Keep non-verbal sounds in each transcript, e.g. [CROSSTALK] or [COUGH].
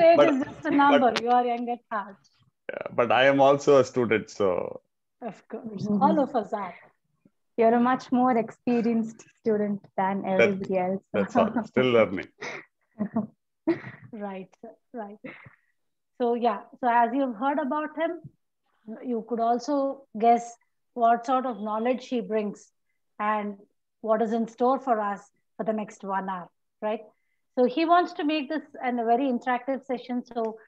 Age is just a number. But, you are young at heart. Yeah, but I am also a student, so. Of course, mm-hmm. all of us are. You're a much more experienced student than everybody that, else. That's all. [LAUGHS] Still learning. right, right. So yeah, so as you've heard about him, you could also guess what sort of knowledge he brings and what is in store for us for the next one hour, right? So he wants to make this a very interactive session. So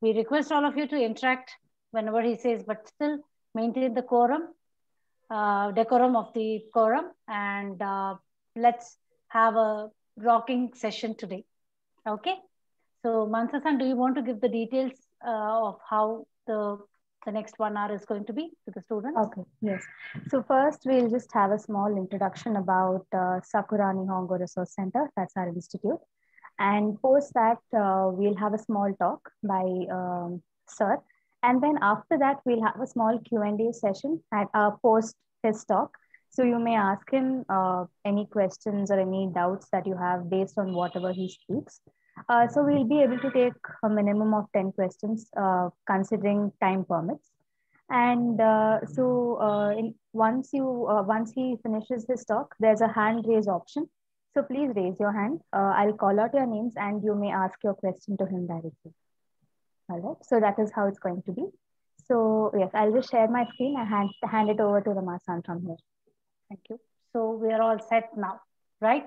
we request all of you to interact whenever he says, but still maintain the quorum, uh, decorum of the quorum, and uh, let's have a rocking session today. Okay. So Mansasan, do you want to give the details uh, of how the the next one hour is going to be to the students. Okay, yes. So first, we'll just have a small introduction about uh, Sakura Nihongo Resource Center. That's our institute. And post that, uh, we'll have a small talk by um, Sir. And then after that, we'll have a small Q&A session at uh, post his talk. So you may ask him uh, any questions or any doubts that you have based on whatever he speaks. Uh, so we'll be able to take a minimum of 10 questions uh, considering time permits. And uh, so uh, in, once you uh, once he finishes his talk, there's a hand raise option. So please raise your hand. Uh, I'll call out your names and you may ask your question to him directly. All right, so that is how it's going to be. So yes, I'll just share my screen and hand, hand it over to Ramasan from here. Thank you. So we are all set now, right?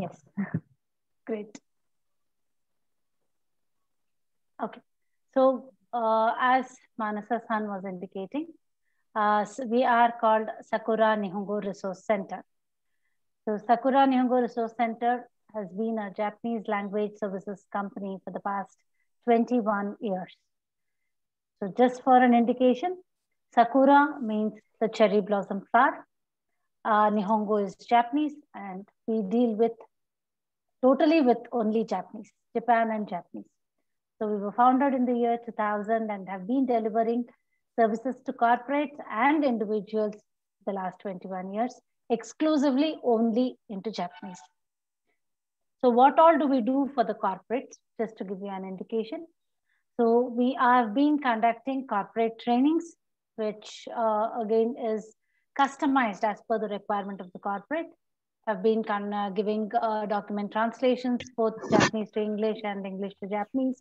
Yes. [LAUGHS] Great. Okay, so uh, as Manasa-san was indicating, uh, we are called Sakura Nihongo Resource Center. So Sakura Nihongo Resource Center has been a Japanese language services company for the past 21 years. So just for an indication, Sakura means the cherry blossom flower. Uh, Nihongo is Japanese and we deal with totally with only Japanese, Japan and Japanese. So we were founded in the year 2000 and have been delivering services to corporates and individuals the last 21 years exclusively only into Japanese. So what all do we do for the corporates? Just to give you an indication. So we have been conducting corporate trainings, which uh, again is customized as per the requirement of the corporate. Have been kind of uh, giving uh, document translations, both Japanese to English and English to Japanese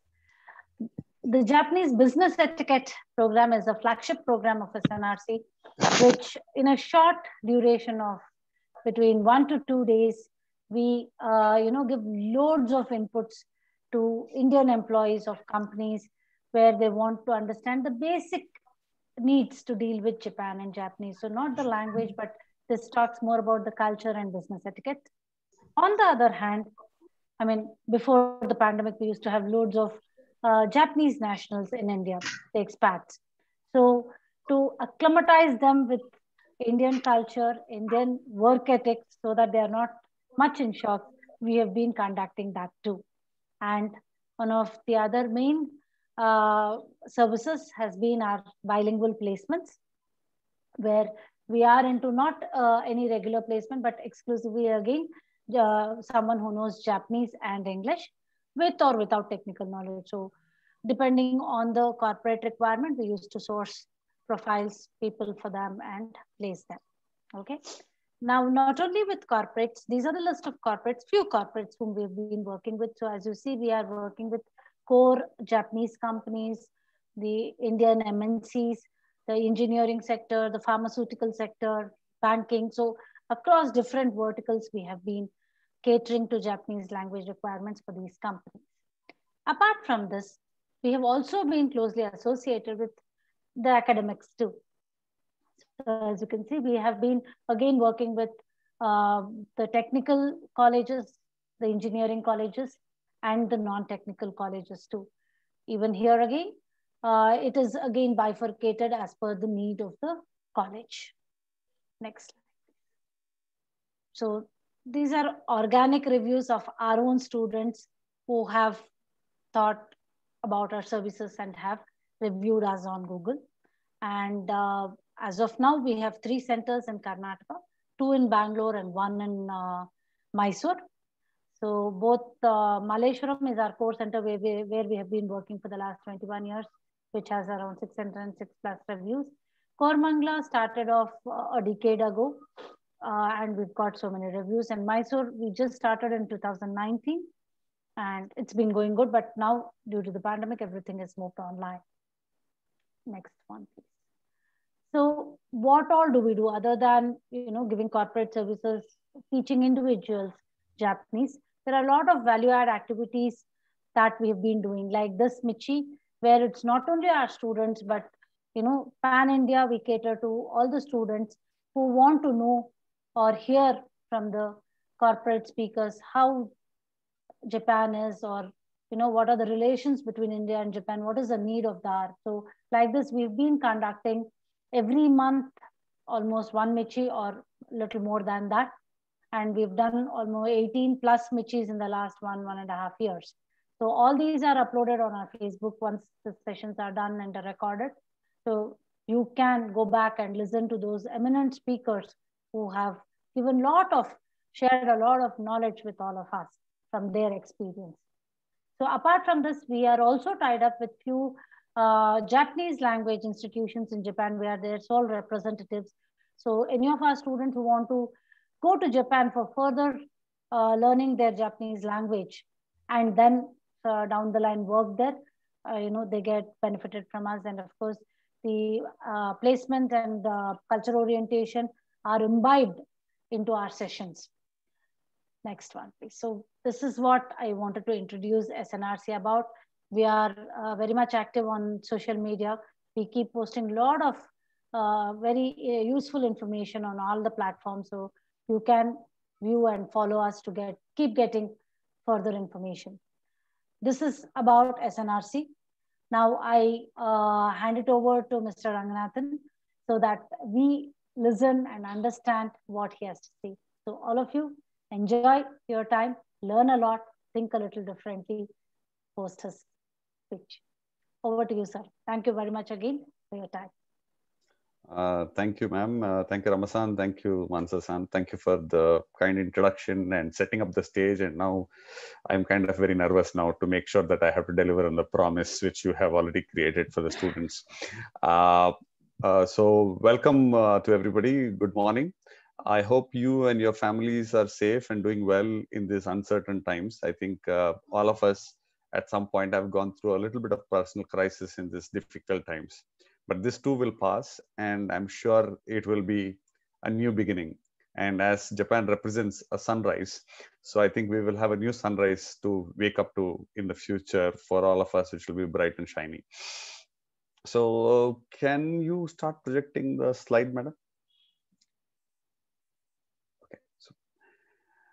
the Japanese Business Etiquette Program is a flagship program of SNRC, which in a short duration of between one to two days, we uh, you know give loads of inputs to Indian employees of companies where they want to understand the basic needs to deal with Japan and Japanese. So not the language, but this talks more about the culture and business etiquette. On the other hand, I mean, before the pandemic, we used to have loads of uh, Japanese nationals in India, the expats. So to acclimatize them with Indian culture, Indian work ethics, so that they are not much in shock, we have been conducting that too. And one of the other main uh, services has been our bilingual placements, where we are into not uh, any regular placement, but exclusively again, uh, someone who knows Japanese and English with or without technical knowledge. So depending on the corporate requirement, we used to source profiles, people for them and place them. Okay. Now, not only with corporates, these are the list of corporates, few corporates whom we've been working with. So as you see, we are working with core Japanese companies, the Indian MNCs, the engineering sector, the pharmaceutical sector, banking. So across different verticals, we have been catering to Japanese language requirements for these companies. Apart from this, we have also been closely associated with the academics too. So as you can see, we have been again working with uh, the technical colleges, the engineering colleges, and the non-technical colleges too. Even here again, uh, it is again bifurcated as per the need of the college. Next slide. So these are organic reviews of our own students who have thought about our services and have reviewed us on Google. And uh, as of now, we have three centers in Karnataka, two in Bangalore and one in uh, Mysore. So both uh, is our core center where we, where we have been working for the last 21 years, which has around 606 plus reviews. Kormangla started off uh, a decade ago uh, and we've got so many reviews. And Mysore, we just started in 2019, and it's been going good. But now, due to the pandemic, everything is moved online. Next one, please. So, what all do we do other than you know giving corporate services, teaching individuals Japanese? There are a lot of value-add activities that we have been doing, like this Michi, where it's not only our students but you know pan India. We cater to all the students who want to know or hear from the corporate speakers how Japan is or you know what are the relations between India and Japan, what is the need of that. So like this, we've been conducting every month almost one Michi or little more than that. And we've done almost 18 plus Michis in the last one, one and a half years. So all these are uploaded on our Facebook once the sessions are done and are recorded. So you can go back and listen to those eminent speakers who have given lot of, shared a lot of knowledge with all of us from their experience. So apart from this, we are also tied up with few uh, Japanese language institutions in Japan. We are their sole representatives. So any of our students who want to go to Japan for further uh, learning their Japanese language and then uh, down the line work there, uh, you know, they get benefited from us. And of course, the uh, placement and uh, culture orientation are imbibed into our sessions. Next one, please. So this is what I wanted to introduce SNRC about. We are uh, very much active on social media. We keep posting a lot of uh, very uh, useful information on all the platforms. So you can view and follow us to get keep getting further information. This is about SNRC. Now I uh, hand it over to Mr. Ranganathan so that we listen and understand what he has to say. So, all of you, enjoy your time, learn a lot, think a little differently post his speech. Over to you, sir. Thank you very much again for your time. Uh, thank you, ma'am. Uh, thank you, Ramasan. Thank you, Mansa-san. Thank you for the kind introduction and setting up the stage. And now I'm kind of very nervous now to make sure that I have to deliver on the promise which you have already created for the students. Uh, uh, so welcome uh, to everybody. Good morning. I hope you and your families are safe and doing well in these uncertain times. I think uh, all of us at some point have gone through a little bit of personal crisis in these difficult times. But this too will pass, and I'm sure it will be a new beginning. And as Japan represents a sunrise, so I think we will have a new sunrise to wake up to in the future for all of us, which will be bright and shiny. So uh, can you start projecting the slide, madam? Okay.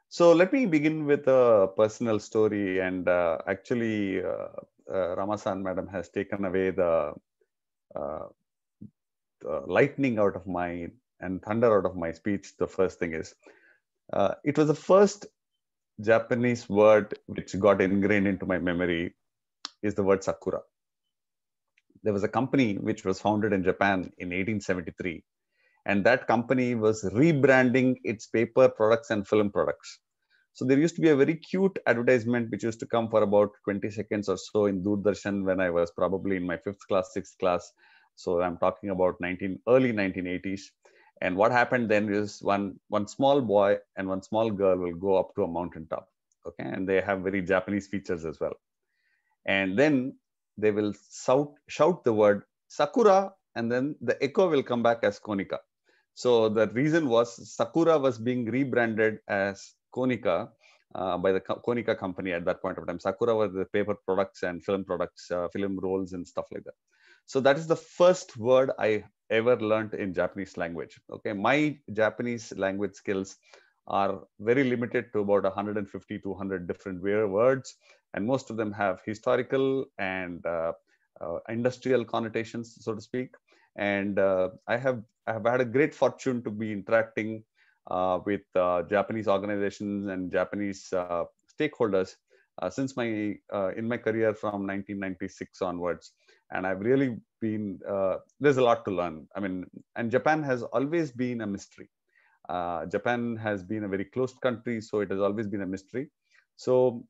So, let me begin with a personal story. And uh, actually, uh, uh Ramasan madam has taken away the, uh, the, lightning out of my and thunder out of my speech. The first thing is, uh, it was the first Japanese word which got ingrained into my memory is the word sakura there was a company which was founded in Japan in 1873, and that company was rebranding its paper products and film products. So there used to be a very cute advertisement which used to come for about 20 seconds or so in Doordarshan when I was probably in my fifth class, sixth class. So I'm talking about 19 early 1980s. And what happened then is one one small boy and one small girl will go up to a mountaintop. Okay, and they have very Japanese features as well. And then they will shout, shout the word Sakura and then the echo will come back as Konica. So the reason was Sakura was being rebranded as Konica uh, by the Konica company at that point of time. Sakura was the paper products and film products, uh, film rolls and stuff like that. So that is the first word I ever learned in Japanese language. Okay, my Japanese language skills are very limited to about 150 to 100 different words and most of them have historical and uh, uh, industrial connotations, so to speak. And uh, I have I have had a great fortune to be interacting with Japanese organizations and Japanese stakeholders since my in my career from 1996 onwards and i've really been uh, there's a lot to learn i mean and japan has always been a mystery uh, japan has been a very closed country so it has always been a mystery so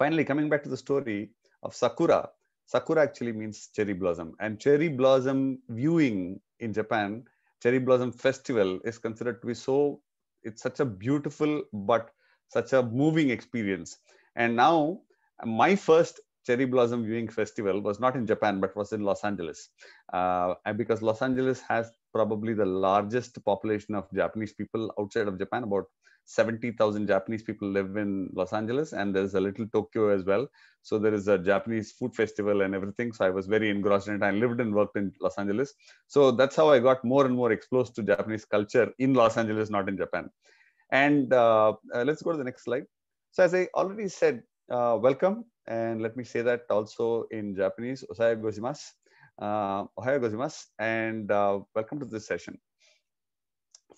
Finally, coming back to the story of Sakura, Sakura actually means cherry blossom, and cherry blossom viewing in Japan, cherry blossom festival is considered to be so, it's such a beautiful but such a moving experience. And now, my first cherry blossom viewing festival was not in Japan, but was in Los Angeles. Uh, because Los Angeles has probably the largest population of Japanese people outside of Japan, about 70,000 Japanese people live in Los Angeles, and there's a little Tokyo as well. So there is a Japanese food festival and everything. So I was very engrossed in it. I lived and worked in Los Angeles. So that's how I got more and more exposed to Japanese culture in Los Angeles, not in Japan. And uh, uh, let's go to the next slide. So as I already said, uh, welcome. And let me say that also in Japanese, osai gozimasu, uh, ohayo gozimasu, and uh, welcome to this session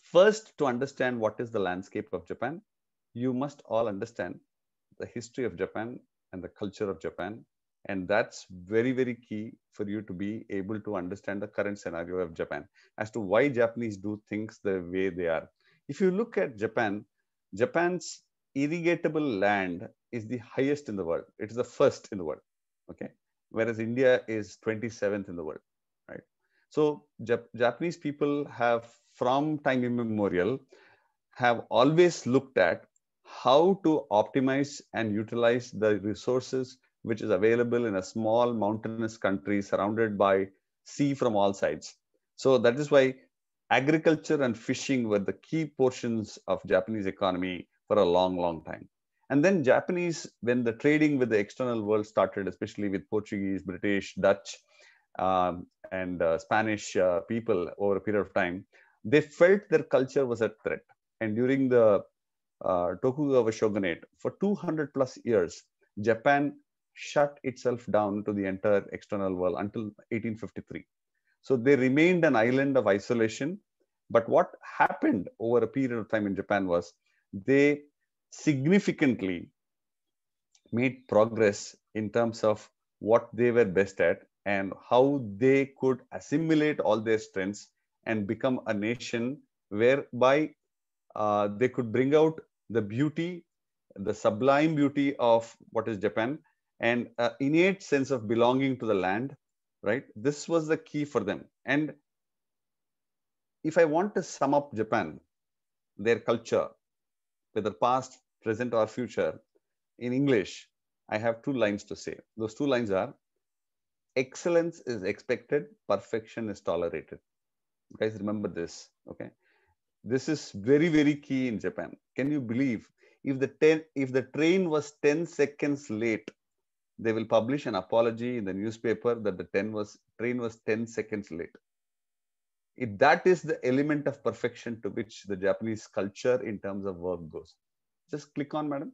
first to understand what is the landscape of Japan, you must all understand the history of Japan and the culture of Japan. And that's very, very key for you to be able to understand the current scenario of Japan as to why Japanese do things the way they are. If you look at Japan, Japan's irrigatable land is the highest in the world. It is the first in the world. Okay. Whereas India is 27th in the world. Right. So Jap Japanese people have from time immemorial have always looked at how to optimize and utilize the resources which is available in a small mountainous country surrounded by sea from all sides. So that is why agriculture and fishing were the key portions of Japanese economy for a long, long time. And then Japanese, when the trading with the external world started, especially with Portuguese, British, Dutch, um, and uh, Spanish uh, people over a period of time, they felt their culture was at threat. And during the uh, Tokugawa shogunate, for 200 plus years, Japan shut itself down to the entire external world until 1853. So they remained an island of isolation. But what happened over a period of time in Japan was they significantly made progress in terms of what they were best at and how they could assimilate all their strengths and become a nation whereby uh, they could bring out the beauty, the sublime beauty of what is Japan and uh, innate sense of belonging to the land, right? This was the key for them. And if I want to sum up Japan, their culture, whether past, present, or future, in English, I have two lines to say. Those two lines are excellence is expected, perfection is tolerated guys remember this okay this is very very key in japan can you believe if the ten, if the train was 10 seconds late they will publish an apology in the newspaper that the 10 was train was 10 seconds late if that is the element of perfection to which the japanese culture in terms of work goes just click on madam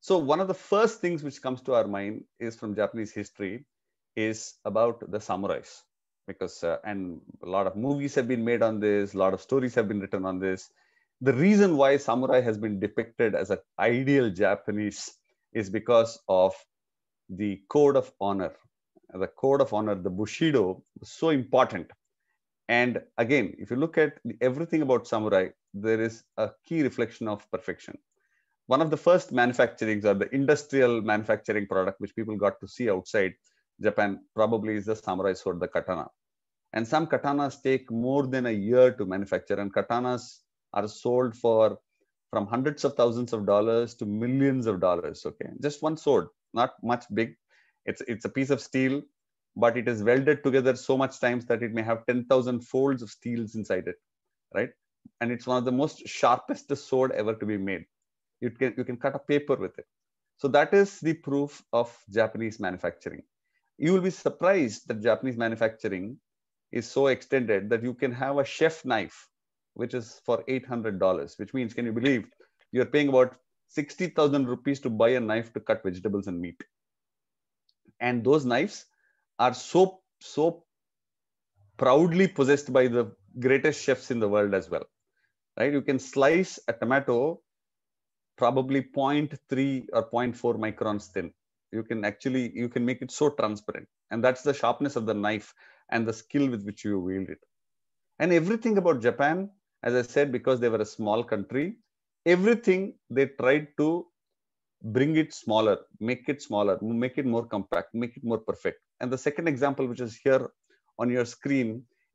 so one of the first things which comes to our mind is from japanese history is about the samurais because uh, and a lot of movies have been made on this a lot of stories have been written on this the reason why samurai has been depicted as an ideal japanese is because of the code of honor the code of honor the bushido so important and again if you look at everything about samurai there is a key reflection of perfection one of the first manufacturings or the industrial manufacturing product which people got to see outside Japan probably is the samurai sword, the katana. And some katanas take more than a year to manufacture, and katanas are sold for from hundreds of thousands of dollars to millions of dollars. Okay, just one sword, not much big. It's it's a piece of steel, but it is welded together so much times that it may have ten thousand folds of steels inside it, right? And it's one of the most sharpest sword ever to be made. You can you can cut a paper with it. So that is the proof of Japanese manufacturing you will be surprised that Japanese manufacturing is so extended that you can have a chef knife, which is for $800, which means, can you believe you're paying about 60,000 rupees to buy a knife to cut vegetables and meat. And those knives are so, so proudly possessed by the greatest chefs in the world as well, right? You can slice a tomato probably 0.3 or 0.4 microns thin you can actually you can make it so transparent and that's the sharpness of the knife and the skill with which you wield it and everything about japan as i said because they were a small country everything they tried to bring it smaller make it smaller make it more compact make it more perfect and the second example which is here on your screen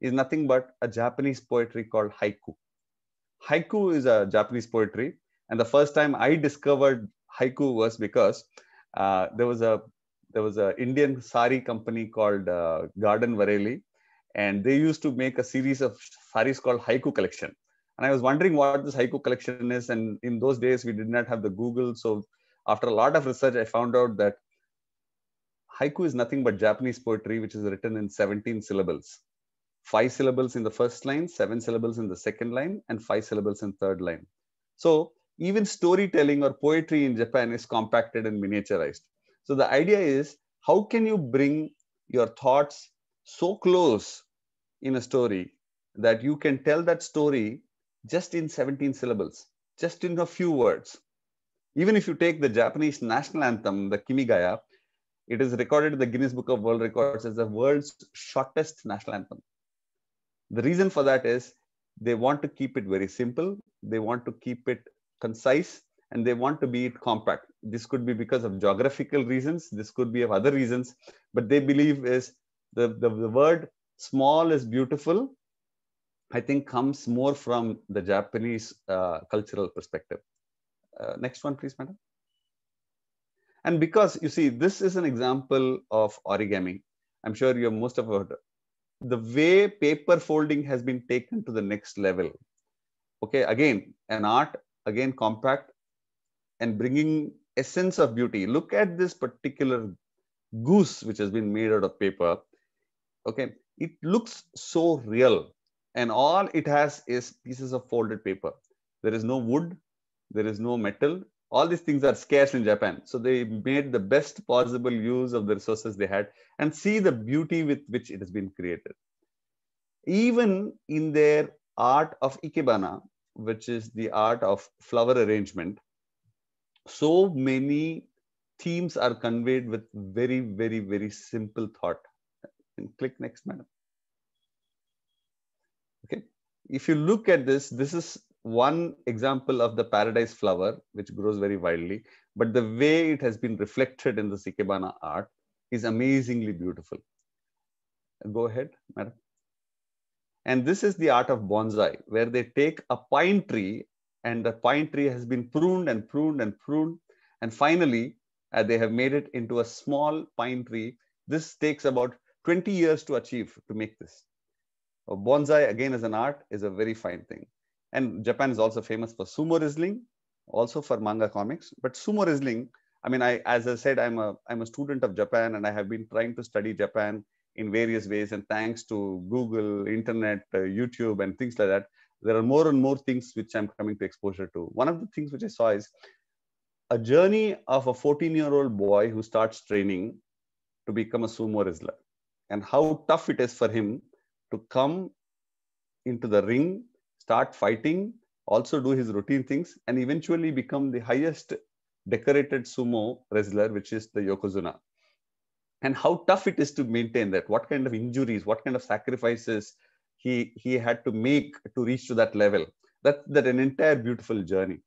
is nothing but a japanese poetry called haiku haiku is a japanese poetry and the first time i discovered haiku was because uh, there was a there was an Indian sari company called uh, Garden Vareli, and they used to make a series of saris called Haiku Collection. And I was wondering what this Haiku Collection is. And in those days, we did not have the Google. So after a lot of research, I found out that Haiku is nothing but Japanese poetry, which is written in 17 syllables. Five syllables in the first line, seven syllables in the second line, and five syllables in third line. So even storytelling or poetry in Japan is compacted and miniaturized. So the idea is how can you bring your thoughts so close in a story that you can tell that story just in 17 syllables, just in a few words. Even if you take the Japanese national anthem, the Kimigaya, it is recorded in the Guinness Book of World Records as the world's shortest national anthem. The reason for that is they want to keep it very simple. They want to keep it concise and they want to be compact. This could be because of geographical reasons. This could be of other reasons, but they believe is the, the, the word small is beautiful, I think comes more from the Japanese uh, cultural perspective. Uh, next one, please, madam. And because you see, this is an example of origami. I'm sure you're most of it. The way paper folding has been taken to the next level. Okay, again, an art again compact and bringing essence of beauty. Look at this particular goose which has been made out of paper. Okay, it looks so real and all it has is pieces of folded paper. There is no wood, there is no metal. All these things are scarce in Japan. So they made the best possible use of the resources they had and see the beauty with which it has been created. Even in their art of Ikebana, which is the art of flower arrangement, so many themes are conveyed with very, very, very simple thought. And click next, madam. Okay. If you look at this, this is one example of the paradise flower, which grows very wildly, but the way it has been reflected in the sikebana art is amazingly beautiful. Go ahead, madam. And this is the art of bonsai, where they take a pine tree and the pine tree has been pruned and pruned and pruned. And finally, uh, they have made it into a small pine tree. This takes about 20 years to achieve to make this. bonsai, again, as an art, is a very fine thing. And Japan is also famous for sumo wrestling, also for manga comics. But sumo wrestling, I mean, I as I said, I'm a I'm a student of Japan, and I have been trying to study Japan in various ways. And thanks to Google, internet, uh, YouTube, and things like that, there are more and more things which I'm coming to exposure to. One of the things which I saw is a journey of a 14 year old boy who starts training to become a sumo wrestler and how tough it is for him to come into the ring, start fighting, also do his routine things, and eventually become the highest decorated sumo wrestler, which is the Yokozuna and how tough it is to maintain that what kind of injuries what kind of sacrifices he he had to make to reach to that level that that an entire beautiful journey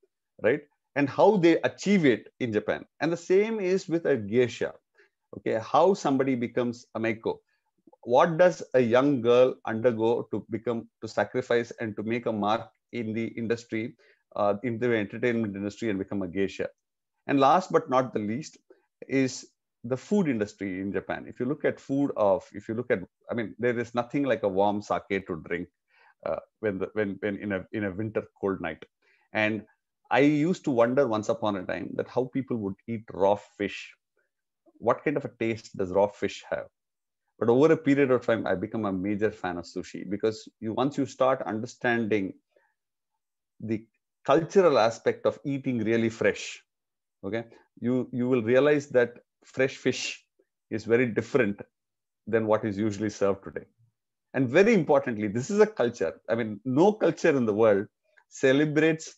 right and how they achieve it in japan and the same is with a geisha okay how somebody becomes a meiko what does a young girl undergo to become to sacrifice and to make a mark in the industry uh, in the entertainment industry and become a geisha and last but not the least is the food industry in Japan. If you look at food of, if you look at, I mean, there is nothing like a warm sake to drink uh, when the, when when in a in a winter cold night. And I used to wonder once upon a time that how people would eat raw fish. What kind of a taste does raw fish have? But over a period of time, I become a major fan of sushi because you once you start understanding the cultural aspect of eating really fresh, okay, you you will realize that fresh fish is very different than what is usually served today. And very importantly, this is a culture. I mean, no culture in the world celebrates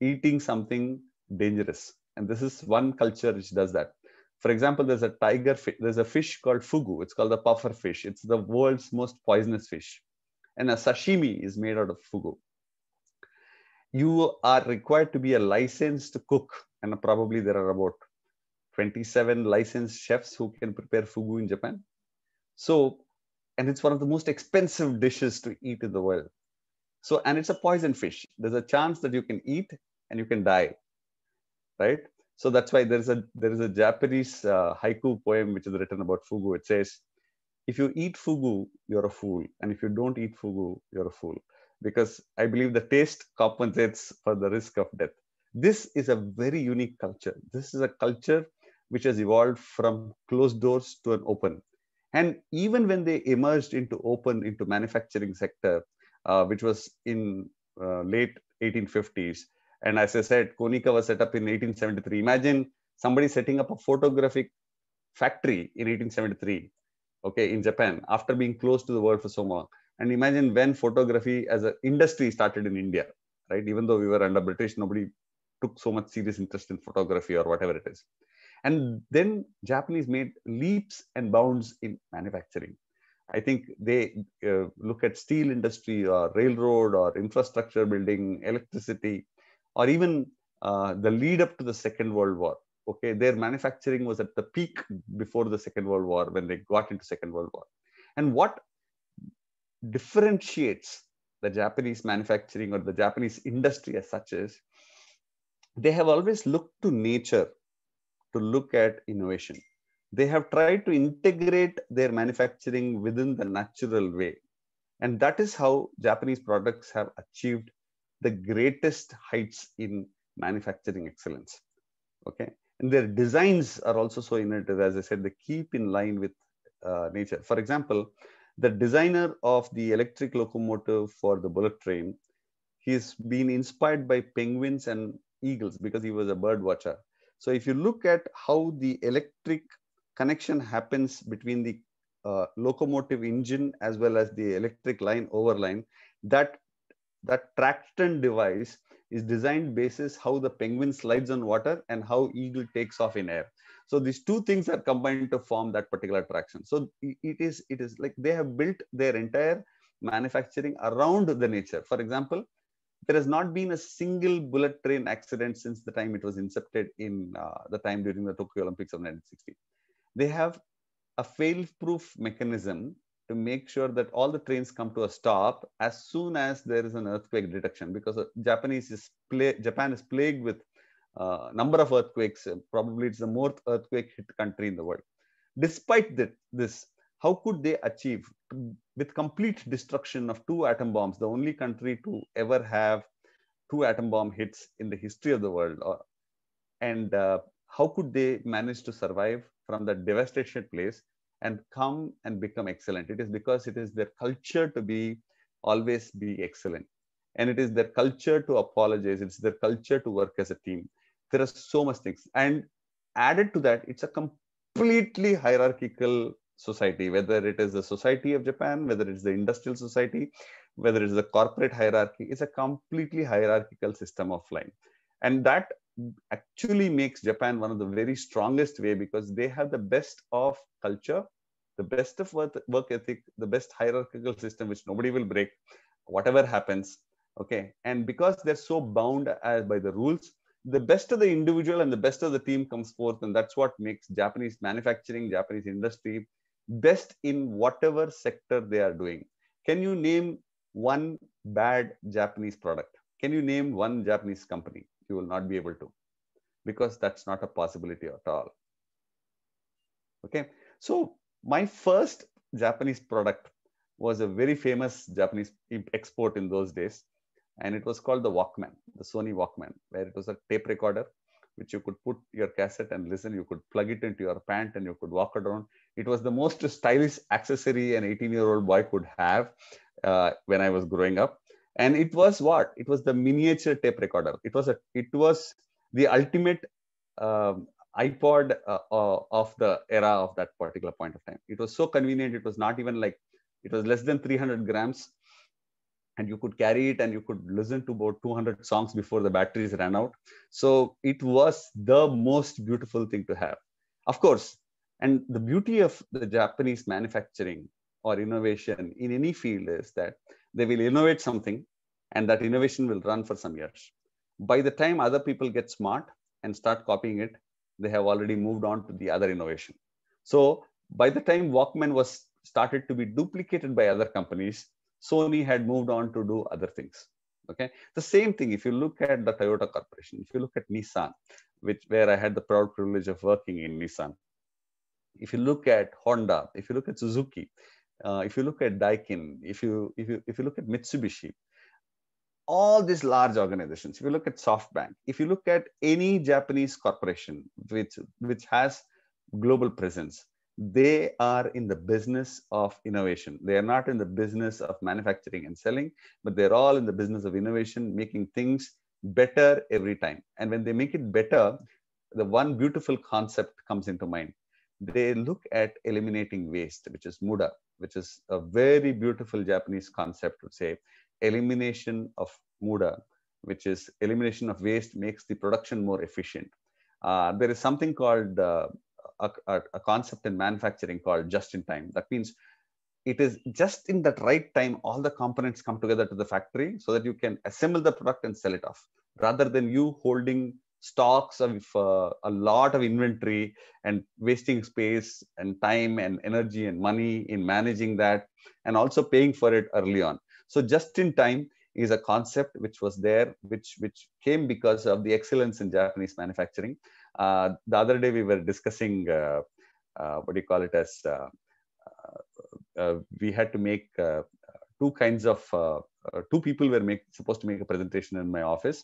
eating something dangerous. And this is one culture which does that. For example, there's a tiger fish, there's a fish called fugu. It's called the puffer fish. It's the world's most poisonous fish. And a sashimi is made out of fugu. You are required to be a licensed cook, and probably there are about 27 licensed chefs who can prepare fugu in Japan. So, and it's one of the most expensive dishes to eat in the world. So, and it's a poison fish. There's a chance that you can eat and you can die, right? So that's why there's a there is a Japanese uh, haiku poem which is written about fugu. It says, "If you eat fugu, you're a fool, and if you don't eat fugu, you're a fool." Because I believe the taste compensates for the risk of death. This is a very unique culture. This is a culture which has evolved from closed doors to an open. And even when they emerged into open, into manufacturing sector, uh, which was in uh, late 1850s, and as I said, Konica was set up in 1873. Imagine somebody setting up a photographic factory in 1873, okay, in Japan, after being closed to the world for so long. And imagine when photography as an industry started in India, right? Even though we were under British, nobody took so much serious interest in photography or whatever it is. And then Japanese made leaps and bounds in manufacturing. I think they uh, look at steel industry or railroad or infrastructure building, electricity, or even uh, the lead up to the Second World War. Okay, their manufacturing was at the peak before the Second World War when they got into Second World War. And what differentiates the Japanese manufacturing or the Japanese industry as such is they have always looked to nature to look at innovation. They have tried to integrate their manufacturing within the natural way. And that is how Japanese products have achieved the greatest heights in manufacturing excellence. Okay. And their designs are also so innovative, as I said, they keep in line with uh, nature. For example, the designer of the electric locomotive for the bullet train, he's been inspired by penguins and eagles because he was a bird watcher. So if you look at how the electric connection happens between the uh, locomotive engine as well as the electric line overline, that, that traction device is designed basis how the penguin slides on water and how eagle takes off in air. So these two things are combined to form that particular traction. So it is, it is like they have built their entire manufacturing around the nature. For example, there has not been a single bullet train accident since the time it was incepted in uh, the time during the Tokyo Olympics of 1960. They have a fail-proof mechanism to make sure that all the trains come to a stop as soon as there is an earthquake detection because uh, Japanese is Japan is plagued with uh, number of earthquakes. Probably it's the most earthquake hit country in the world. Despite that, this, how could they achieve with complete destruction of two atom bombs, the only country to ever have two atom bomb hits in the history of the world? Uh, and uh, how could they manage to survive from that devastated place and come and become excellent? It is because it is their culture to be always be excellent. And it is their culture to apologize. It's their culture to work as a team. There are so much things. And added to that, it's a completely hierarchical society, whether it is the society of Japan, whether it's the industrial society, whether it's the corporate hierarchy, it's a completely hierarchical system of life, And that actually makes Japan one of the very strongest way because they have the best of culture, the best of work ethic, the best hierarchical system, which nobody will break, whatever happens. Okay. And because they're so bound uh, by the rules, the best of the individual and the best of the team comes forth and that's what makes japanese manufacturing japanese industry best in whatever sector they are doing. Can you name one bad Japanese product? Can you name one Japanese company? You will not be able to because that's not a possibility at all. Okay, so my first Japanese product was a very famous Japanese export in those days, and it was called the Walkman, the Sony Walkman, where it was a tape recorder which you could put your cassette and listen. You could plug it into your pant and you could walk around. It was the most stylish accessory an 18 year old boy could have uh, when I was growing up. And it was what? It was the miniature tape recorder. It was a, it was the ultimate um, iPod uh, uh, of the era of that particular point of time. It was so convenient. It was not even like, it was less than 300 grams and you could carry it and you could listen to about 200 songs before the batteries ran out so it was the most beautiful thing to have of course and the beauty of the Japanese manufacturing or innovation in any field is that they will innovate something and that innovation will run for some years. By the time other people get smart and start copying it, they have already moved on to the other innovation. So by the time Walkman was started to be duplicated by other companies, Sony had moved on to do other things. Okay, the same thing. If you look at the Toyota Corporation, if you look at Nissan, which where I had the proud privilege of working in Nissan, if you look at Honda, if you look at Suzuki, uh, if you look at Daikin, if you, if you, if you look at Mitsubishi, all these large organizations, if you look at SoftBank, if you look at any Japanese corporation which, which has global presence, they are in the business of innovation. They are not in the business of manufacturing and selling, but they're all in the business of innovation, making things better every time. And when they make it better, the one beautiful concept comes into mind they look at eliminating waste, which is muda, which is a very beautiful Japanese concept to say elimination of muda, which is elimination of waste makes the production more efficient. Uh, there is something called uh, a, a concept in manufacturing called just in time. That means it is just in that right time all the components come together to the factory so that you can assemble the product and sell it off rather than you holding stocks of uh, a lot of inventory and wasting space and time and energy and money in managing that and also paying for it early on so just in time is a concept which was there which which came because of the excellence in japanese manufacturing uh, the other day we were discussing uh, uh what do you call it as uh, uh, we had to make two kinds of two people were make, supposed to make a presentation in my office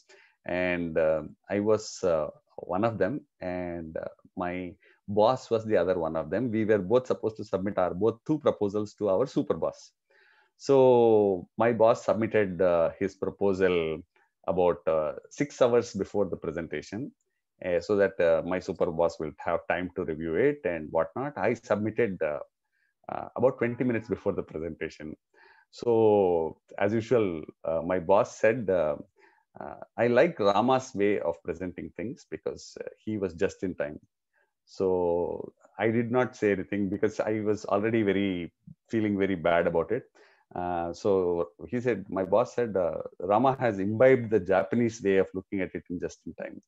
and uh, I was uh, one of them, and uh, my boss was the other one of them. We were both supposed to submit our both two proposals to our super boss. So my boss submitted his proposal about six hours before the presentation, uh, so that uh, my super boss will have time to review it and whatnot. I submitted uh, about 20 minutes before the presentation. So, as usual, my boss said, uh, I like Rama's way of presenting things because uh, he was just in time. So I did not say anything because I was already very feeling very bad about it. Uh, so he said, my boss said, uh, Rama has imbibed the Japanese way of looking at it in just in time.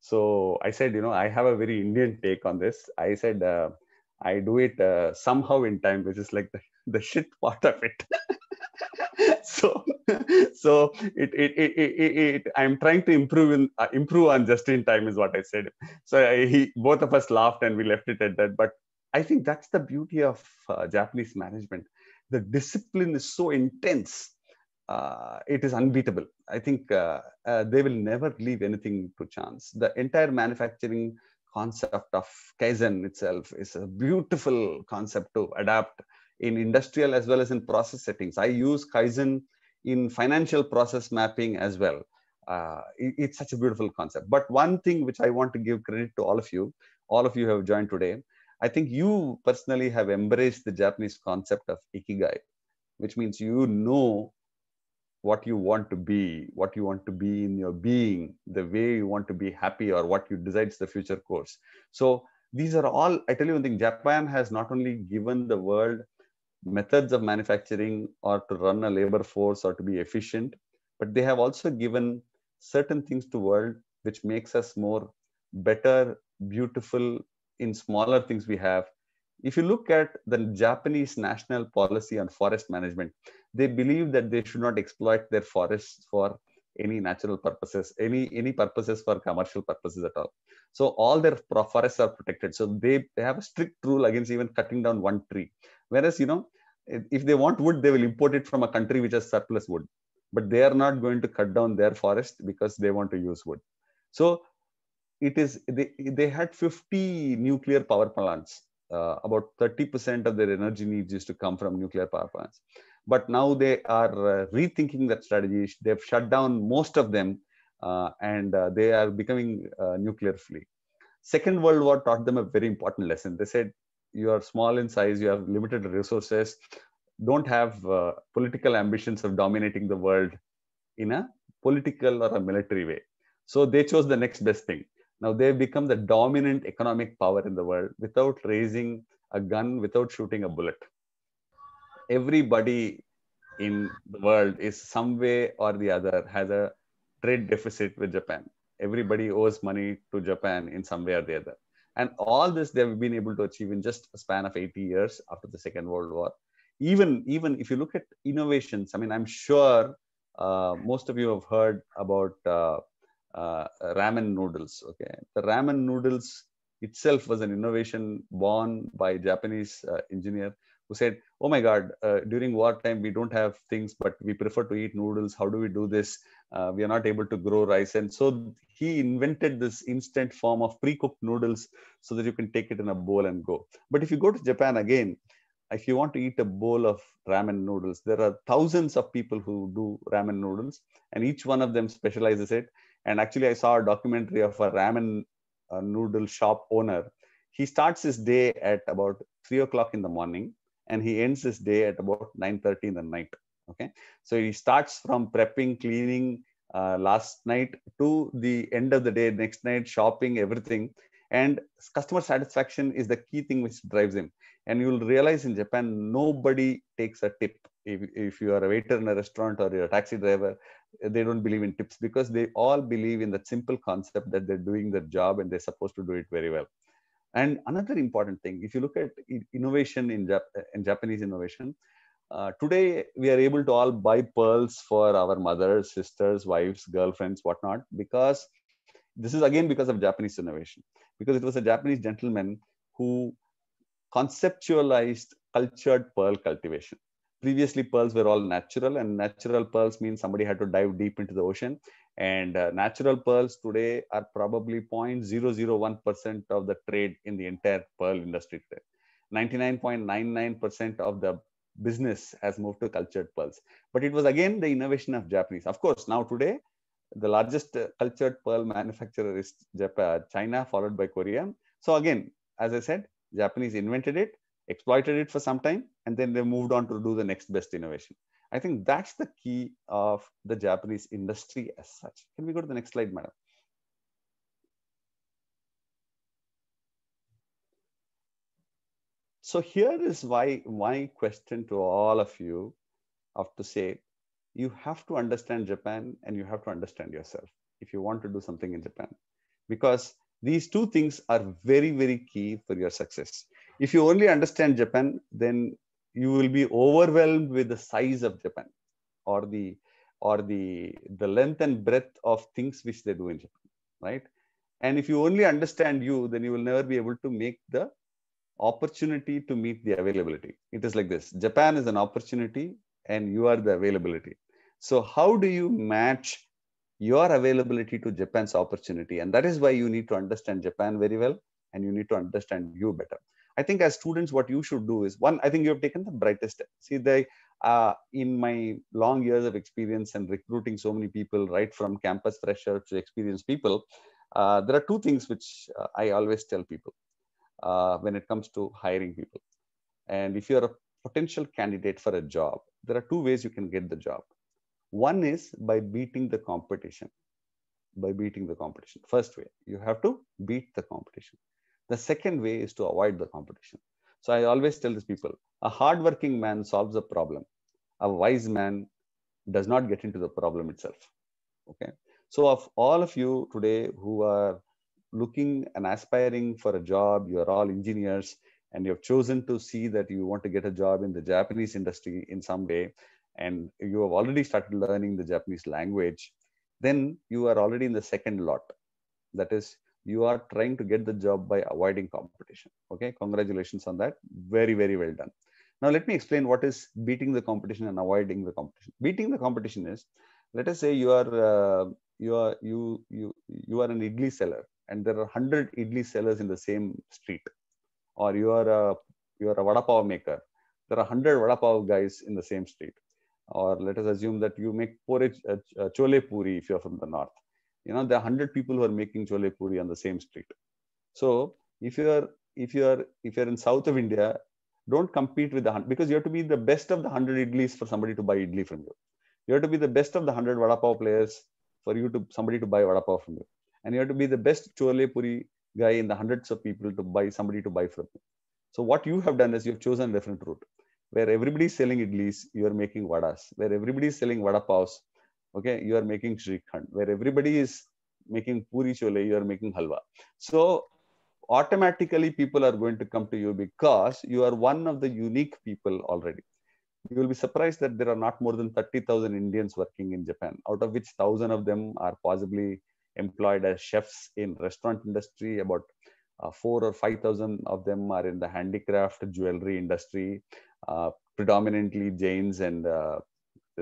So I said, you know, I have a very Indian take on this. I said, uh, I do it uh, somehow in time, which is like the, [LAUGHS] the shit part of it. [LAUGHS] so [LAUGHS] so it it, it, it, it i'm trying to improve in, uh, improve on just in time is what i said so I, he both of us laughed and we left it at that but i think that's the beauty of uh, japanese management the discipline is so intense uh, it is unbeatable. I think uh, uh, they will never leave anything to chance. The entire manufacturing concept of Kaizen itself is a beautiful concept to adapt in industrial as well as in process settings. I use Kaizen in financial process mapping as well. Uh, it, it's such a beautiful concept. But one thing which I want to give credit to all of you, all of you have joined today. I think you personally have embraced the Japanese concept of ikigai, which means you know what you want to be, what you want to be in your being, the way you want to be happy, or what you is the future course. So these are all, I tell you one thing, Japan has not only given the world methods of manufacturing or to run a labor force or to be efficient but they have also given certain things to world which makes us more better beautiful in smaller things we have if you look at the japanese national policy on forest management they believe that they should not exploit their forests for any natural purposes any any purposes for commercial purposes at all so all their forests are protected so they, they have a strict rule against even cutting down one tree Whereas, you know, if they want wood, they will import it from a country which has surplus wood, but they are not going to cut down their forest because they want to use wood. So it is they, they had 50 nuclear power plants. Uh, about 30% of their energy needs used to come from nuclear power plants. But now they are uh, rethinking that strategy. They've shut down most of them uh, and uh, they are becoming uh, nuclear free. Second World War taught them a very important lesson. They said you are small in size you have limited resources don't have uh, political ambitions of dominating the world in a political or a military way so they chose the next best thing now they've become the dominant economic power in the world without raising a gun without shooting a bullet everybody in the world is some way or the other has a trade deficit with japan everybody owes money to japan in some way or the other and all this they've been able to achieve in just a span of 80 years after the Second World War. Even, even if you look at innovations, I mean, I'm sure uh, most of you have heard about uh, uh, ramen noodles. Okay, the ramen noodles itself was an innovation born by a Japanese uh, engineer who said, "Oh my God, uh, during wartime we don't have things, but we prefer to eat noodles. How do we do this?" uh, we are not able to grow rice. And so he invented this instant form of pre-cooked noodles so that you can take it in a bowl and go. But if you go to Japan again, if you want to eat a bowl of ramen noodles, there are thousands of people who do ramen noodles, and each one of them specializes it. And actually, I saw a documentary of a ramen uh, noodle shop owner. He starts his day at about three o'clock in the morning, and he ends his day at about nine thirty in the night okay so he starts from prepping cleaning uh, last night to the end of the day next night shopping everything and customer satisfaction is the key thing which drives him and you'll realize in japan nobody takes a tip if, if you are a waiter in a restaurant or you're a taxi driver they don't believe in tips because they all believe in that simple concept that they're doing their job and they're supposed to do it very well and another important thing if you look at innovation in, Jap- in japanese innovation uh, today we are able to all buy pearls for our mothers sisters wives girlfriends whatnot because this is again because of japanese innovation because it was a japanese gentleman who conceptualized cultured pearl cultivation previously pearls were all natural and natural pearls means somebody had to dive deep into the ocean and uh, natural pearls today are probably 0.001% of the trade in the entire pearl industry today 99.99% of the business has moved to cultured pearls. But it was again the innovation of Japanese. Of course, now today, the largest uh, cultured pearl manufacturer is Japan, uh, China, followed by Korea. So again, as I said, Japanese invented it, exploited it for some time, and then they moved on to do the next best innovation. I think that's the key of the Japanese industry as such. Can we go to the next slide, madam? So here is why my question to all of you have to say, you have to understand Japan and you have to understand yourself if you want to do something in Japan, because these two things are very, very key for your success. If you only understand Japan, then you will be overwhelmed with the size of Japan or the or the the length and breadth of things which they do in Japan, right? And if you only understand you, then you will never be able to make the opportunity to meet the availability. It is like this Japan is an opportunity, and you are the availability. So, how do you match your availability to Japan's opportunity? And that is why you need to understand Japan very well and you need to understand you better. I think as students, what you should do is one, I think you have taken the brightest step. See, they, uh, in my long years of experience and recruiting so many people, right from campus freshers to experienced people, uh, there are two things which uh, I always tell people uh, when it comes to hiring people. And if you're a potential candidate for a job, there are two ways you can get the job. One is by beating the competition. By beating the competition. First way, you have to beat the competition. The second way is to avoid the competition. So I always tell these people a hardworking man solves a problem, a wise man does not get into the problem itself. Okay. So, of all of you today who are looking and aspiring for a job, you are all engineers, and you have chosen to see that you want to get a job in the Japanese industry in some way, and you have already started learning the Japanese language, then you are already in the second lot. That is, you are trying to get the job by avoiding competition. Okay, congratulations on that. Very, very well done. Now, let me explain what is beating the competition and avoiding the competition. Beating the competition is, let us say you are uh, you are you you you are an idli seller and there are 100 idli sellers in the same street or you are a you are a vada pav maker there are 100 vada pav guys in the same street or let us assume that you make porridge uh, uh chole puri if you're from the north you know there are 100 people who are making chole puri on the same street so if you are if you are if you're in south of india don't compete with the because you have to be the best of the 100 idlis for somebody to buy idli from you you have to be the best of the 100 vada pav players for you to somebody to buy vada pav from you and you have to be the best chole puri guy in the hundreds of people to buy somebody to buy from you. So what you have done is you've chosen a different route. Where everybody is selling idlis, you are making vadas. Where everybody is selling vada paos, okay, you are making shrikhand. Where everybody is making puri chole, you are making halwa. So automatically people are going to come to you because you are one of the unique people already. You will be surprised that there are not more than 30,000 Indians working in Japan, out of which 1,000 of them are possibly employed as chefs in restaurant industry about uh, four or five thousand of them are in the handicraft jewelry industry uh, predominantly jains and uh,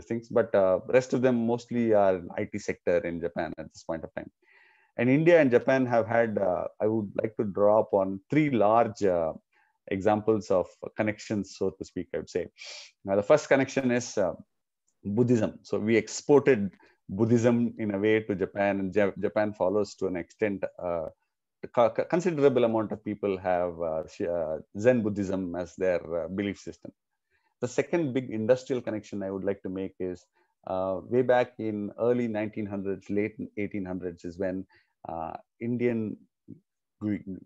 things but uh, rest of them mostly are it sector in japan at this point of time and india and japan have had uh, i would like to draw upon three large uh, examples of connections so to speak i would say now the first connection is buddhism so we exported Buddhism in a way to Japan, and Japan follows to an extent. Uh, considerable amount of people have uh, uh, Zen Buddhism as their uh, belief system. The second big industrial connection I would like to make is uh, way back in early 1900s, late 1800s is when uh, Indian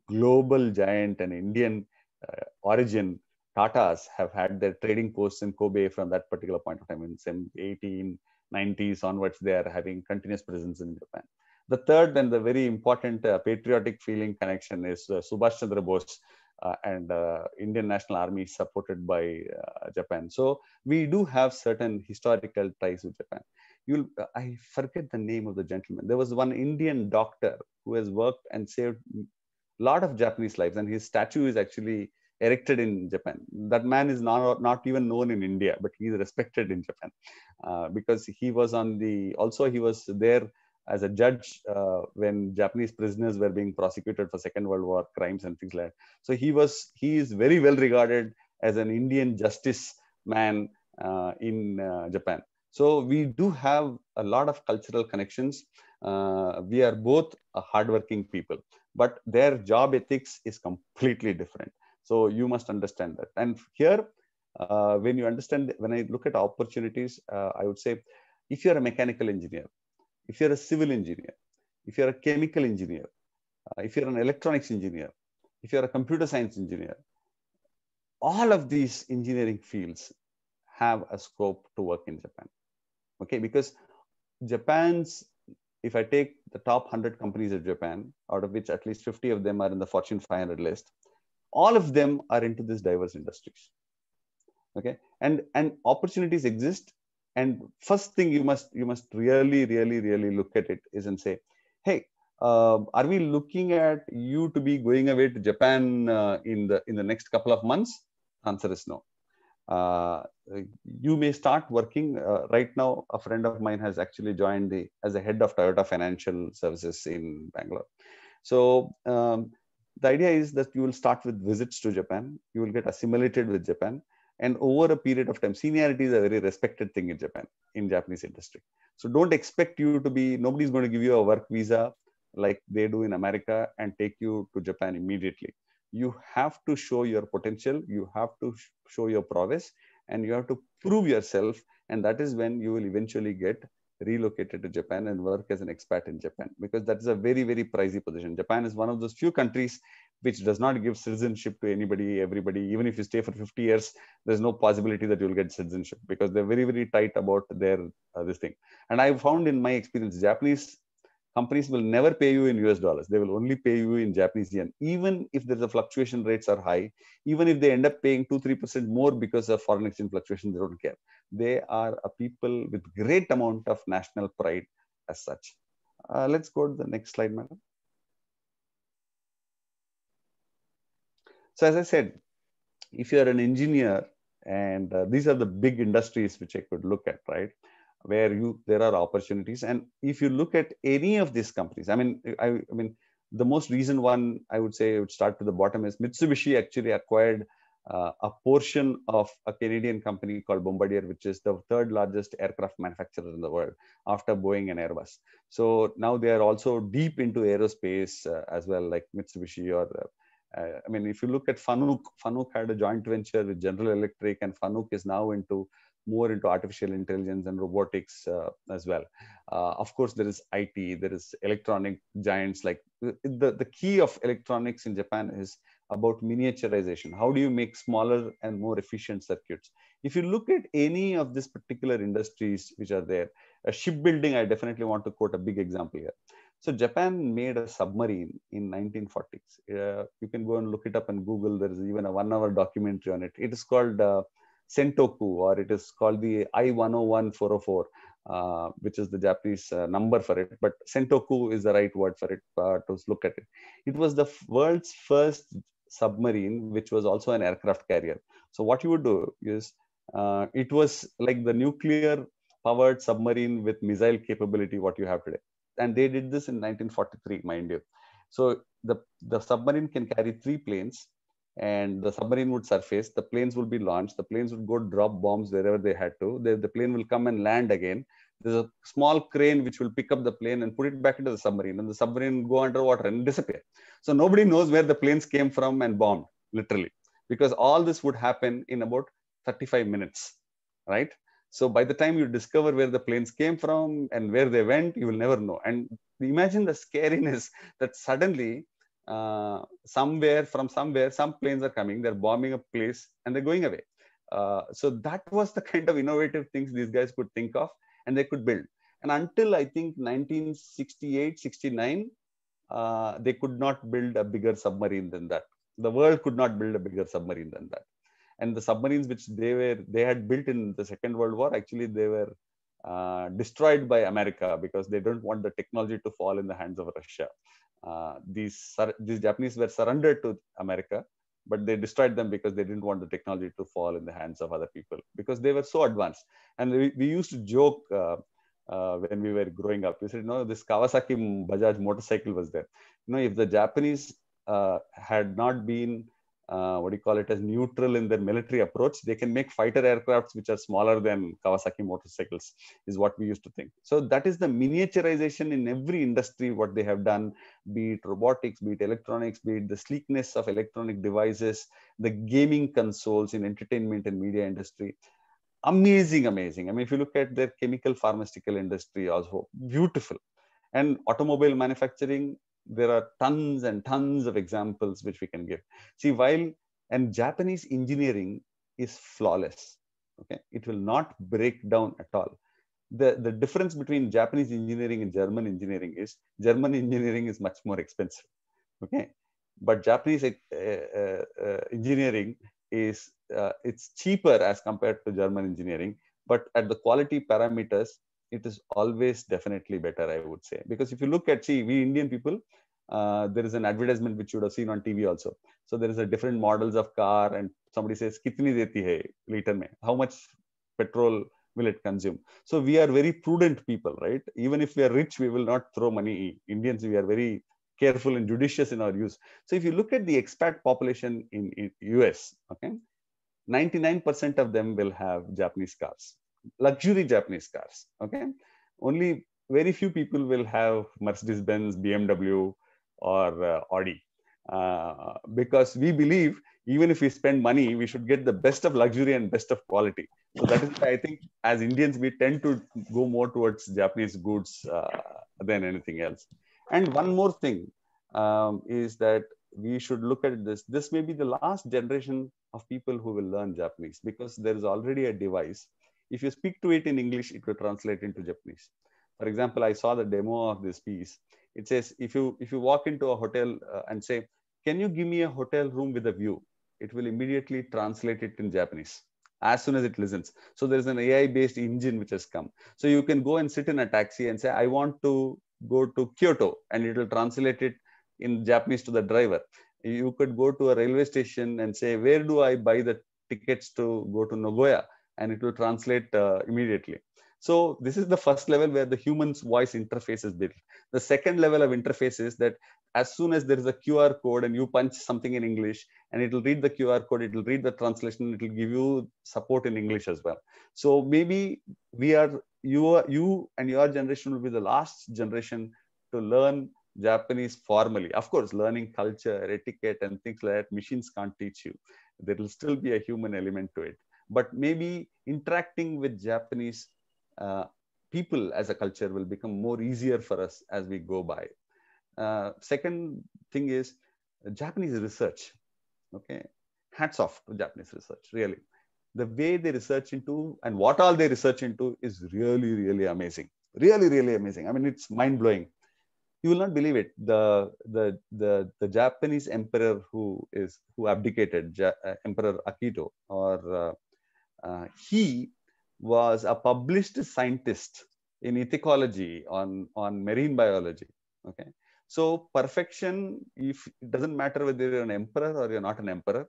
global giant and Indian uh, origin Tatas have had their trading posts in Kobe from that particular point of time in 18 90s onwards, they are having continuous presence in Japan. The third and the very important uh, patriotic feeling connection is uh, Subhash Chandra Bose uh, and uh, Indian National Army supported by uh, Japan. So we do have certain historical ties with Japan. You'll, I forget the name of the gentleman. There was one Indian doctor who has worked and saved a lot of Japanese lives, and his statue is actually erected in Japan. That man is not, not even known in India, but he is respected in Japan uh, because he was on the, also he was there as a judge uh, when Japanese prisoners were being prosecuted for Second World War crimes and things like that. So he was, he is very well regarded as an Indian justice man uh, in uh, Japan. So we do have a lot of cultural connections. Uh, we are both hardworking people, but their job ethics is completely different. So you must understand that. And here, uh, when you understand, when I look at opportunities, uh, I would say, if you're a mechanical engineer, if you're a civil engineer, if you're a chemical engineer, uh, if you're an electronics engineer, if you're a computer science engineer, all of these engineering fields have a scope to work in Japan. Okay, because Japan's, if I take the top 100 companies of Japan, out of which at least 50 of them are in the Fortune 500 list, all of them are into this diverse industries okay and and opportunities exist and first thing you must you must really really really look at it is and say hey uh, are we looking at you to be going away to japan uh, in the in the next couple of months answer is no uh, you may start working uh, right now a friend of mine has actually joined the as a head of toyota financial services in bangalore so um, the idea is that you will start with visits to Japan, you will get assimilated with Japan, and over a period of time, seniority is a very respected thing in Japan, in Japanese industry. So don't expect you to be, nobody's going to give you a work visa like they do in America and take you to Japan immediately. You have to show your potential, you have to show your prowess, and you have to prove yourself. And that is when you will eventually get relocated to Japan and work as an expat in Japan because that is a very, very pricey position. Japan is one of those few countries which does not give citizenship to anybody, everybody. Even if you stay for 50 years, there's no possibility that you'll get citizenship because they're very, very tight about their uh, this thing. And I found in my experience, Japanese companies will never pay you in US dollars. They will only pay you in Japanese yen. Even if the fluctuation rates are high, even if they end up paying 2 3% more because of foreign exchange fluctuation, they don't care. They are a people with great amount of national pride as such. Uh, let's go to the next slide, madam. So as I said, if you're an engineer, and uh, these are the big industries which I could look at, right? where you there are opportunities and if you look at any of these companies i mean i, I mean the most recent one i would say would start to the bottom is mitsubishi actually acquired uh, a portion of a canadian company called bombardier which is the third largest aircraft manufacturer in the world after boeing and airbus so now they are also deep into aerospace uh, as well like mitsubishi or uh, i mean if you look at fanuc fanuc had a joint venture with general electric and fanuc is now into more into artificial intelligence and robotics uh, as well. Uh, of course, there is IT, there is electronic giants. Like the, the key of electronics in Japan is about miniaturization. How do you make smaller and more efficient circuits? If you look at any of these particular industries which are there, uh, shipbuilding, I definitely want to quote a big example here. So Japan made a submarine in 1940s. Uh, you can go and look it up on Google. There is even a one-hour documentary on it. It is called uh, Sentoku, or it is called the I-101-404, uh, which is the Japanese uh, number for it. But Sentoku is the right word for it uh, to look at it. It was the world's first submarine, which was also an aircraft carrier. So what you would do is, uh, it was like the nuclear powered submarine with missile capability, what you have today. And they did this in 1943, mind you. So the, the submarine can carry three planes and the submarine would surface the planes would be launched the planes would go drop bombs wherever they had to the, the plane will come and land again there's a small crane which will pick up the plane and put it back into the submarine and the submarine will go underwater and disappear so nobody knows where the planes came from and bombed literally because all this would happen in about 35 minutes right so by the time you discover where the planes came from and where they went you will never know and imagine the scariness that suddenly uh, somewhere from somewhere some planes are coming they're bombing a place and they're going away uh, so that [LAUGHS] was the kind of innovative things these guys could think of and they could build and until i think 1968 69 uh, they could not build a bigger submarine than that the world could not build a bigger submarine than that and the submarines which they were they had built in the second world war actually they were uh, destroyed by America because they don't want the technology to fall in the hands of Russia. Uh, these these Japanese were surrendered to America, but they destroyed them because they didn't want the technology to fall in the hands of other people because they were so advanced. And we, we used to joke uh, uh, when we were growing up. We said, "No, this Kawasaki Bajaj motorcycle was there. You know, if the Japanese uh, had not been uh, what do you call it as neutral in their military approach they can make fighter aircrafts which are smaller than kawasaki motorcycles is what we used to think so that is the miniaturization in every industry what they have done be it robotics be it electronics be it the sleekness of electronic devices the gaming consoles in entertainment and media industry amazing amazing i mean if you look at their chemical pharmaceutical industry also beautiful and automobile manufacturing there are tons and tons of examples which we can give. See, while and Japanese engineering is flawless, okay, it will not break down at all. The, the difference between Japanese engineering and German engineering is German engineering is much more expensive, okay, but Japanese uh, uh, uh, engineering is uh, it's cheaper as compared to German engineering, but at the quality parameters it is always definitely better, I would say. Because if you look at, see, we Indian people, uh, there is an advertisement which you would have seen on TV also. So there is a different models of car, and somebody says, "Kitni deti hai liter mein? How much petrol will it consume?" So we are very prudent people, right? Even if we are rich, we will not throw money. Indians, we are very careful and judicious in our use. So if you look at the expat population in, in US, okay, 99% of them will have Japanese cars luxury Japanese cars. Okay, only very few people will have Mercedes Benz, BMW, or uh, Audi uh, because we believe even if we spend money, we should get the best of luxury and best of quality. So that is why I think as Indians, we tend to go more towards Japanese goods uh, than anything else. And one more thing um, is that we should look at this. This may be the last generation of people who will learn Japanese because there is already a device if you speak to it in English, it will translate into Japanese. For example, I saw the demo of this piece. It says, if you if you walk into a hotel uh, and say, "Can you give me a hotel room with a view?" It will immediately translate it in Japanese as soon as it listens. So there's an AI-based engine which has come. So you can go and sit in a taxi and say, "I want to go to Kyoto," and it will translate it in Japanese to the driver. You could go to a railway station and say, "Where do I buy the tickets to go to Nagoya?" and it will translate uh, immediately. So this is the first level where the human's voice interface is built. The second level of interface is that as soon as there is a QR code and you punch something in English and it will read the QR code, it will read the translation, it will give you support in English as well. So maybe we are you are, you and your generation will be the last generation to learn Japanese formally. Of course, learning culture, etiquette, and things like that, machines can't teach you. There will still be a human element to it but maybe interacting with Japanese uh, people as a culture will become more easier for us as we go by. Uh, second thing is Japanese research. Okay, hats off to Japanese research, really. The way they research into and what all they research into is really, really amazing. Really, really amazing. I mean, it's mind blowing. You will not believe it. The the the, the Japanese emperor who is who abdicated, ja uh, Emperor Akito, or uh, uh, he was a published scientist in ethicology on, on marine biology. Okay. So perfection, if it doesn't matter whether you're an emperor or you're not an emperor,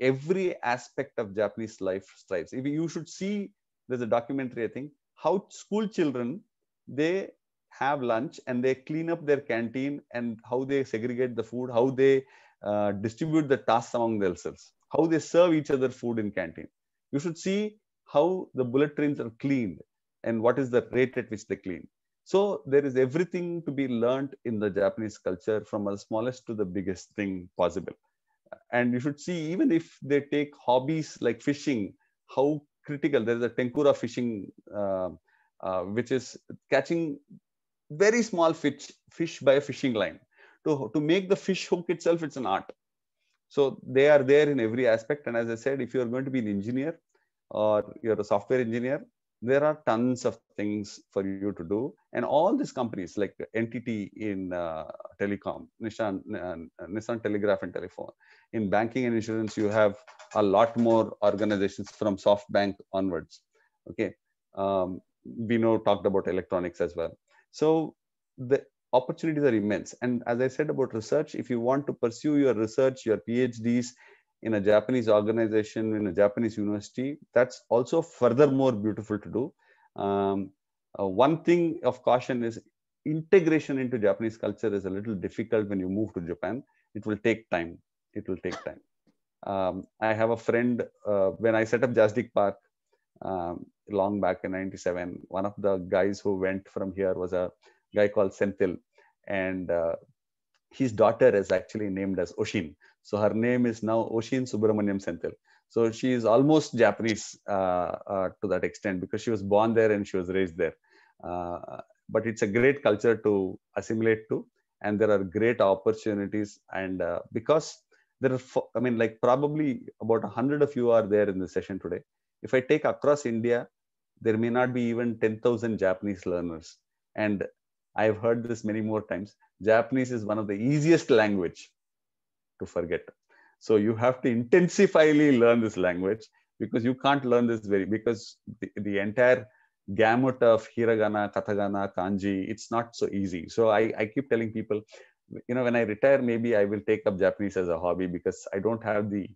every aspect of Japanese life strives. If you should see, there's a documentary, I think, how school children, they have lunch and they clean up their canteen and how they segregate the food, how they uh, distribute the tasks among themselves, how they serve each other food in canteen you should see how the bullet trains are cleaned and what is the rate at which they clean. So there is everything to be learned in the Japanese culture from the smallest to the biggest thing possible. And you should see, even if they take hobbies like fishing, how critical there is a tenkura fishing, uh, uh, which is catching very small fish, fish by a fishing line. To, to make the fish hook itself, it's an art. So they are there in every aspect. And as I said, if you're going to be an engineer or you're a software engineer, there are tons of things for you to do. And all these companies like entity in uh, telecom, Nissan, uh, Nissan Telegraph and Telephone. In banking and insurance, you have a lot more organizations from SoftBank onwards. Okay. Um, we know talked about electronics as well. So the opportunities are immense. And as I said about research, if you want to pursue your research, your PhDs in a Japanese organization, in a Japanese university, that's also furthermore beautiful to do. Um, uh, one thing of caution is integration into Japanese culture is a little difficult when you move to Japan. It will take time. It will take time. Um, I have a friend, uh, when I set up Jazdik Park um, long back in 97, one of the guys who went from here was a guy called Senthil. And uh, his daughter is actually named as Oshin. So her name is now Oshin Subramaniam Senthil. So she is almost Japanese uh, uh to that extent because she was born there and she was raised there. Uh, but it's a great culture to assimilate to, and there are great opportunities. And uh, because there are, I mean, like probably about a hundred of you are there in the session today. If I take across India, there may not be even 10,000 Japanese learners. And I've heard this many more times. Japanese is one of the easiest language to forget. So you have to intensively learn this language because you can't learn this very because the, the entire gamut of hiragana, katagana, kanji, it's not so easy. So I, I keep telling people, you know, when I retire, maybe I will take up Japanese as a hobby because I don't have the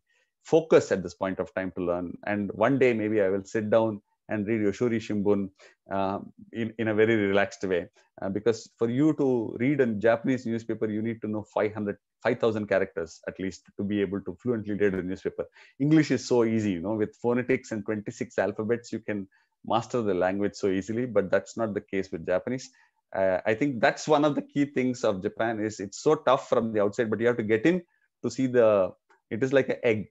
focus at this point of time to learn. And one day maybe I will sit down and read Yoshori Shimbun uh, in, in a very relaxed way. Uh, because for you to read a Japanese newspaper, you need to know 500, 5,000 characters at least to be able to fluently read the newspaper. English is so easy, you know, with phonetics and 26 alphabets, you can master the language so easily, but that's not the case with Japanese. Uh, I think that's one of the key things of Japan is it's so tough from the outside, but you have to get in to see the, it is like an egg.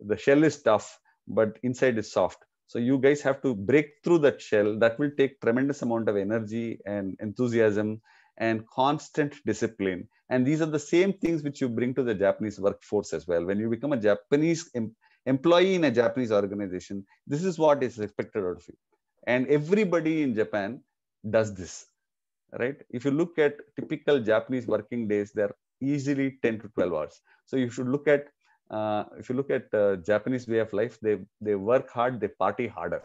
The shell is tough, but inside is soft so you guys have to break through that shell. That will take tremendous amount of energy and enthusiasm and constant discipline. And these are the same things which you bring to the Japanese workforce as well. When you become a Japanese em employee in a Japanese organization, this is what is expected out of you. And everybody in Japan does this, right? If you look at typical Japanese working days, they're easily 10 to 12 hours. So you should look at uh, if you look at uh, Japanese way of life, they they work hard, they party harder,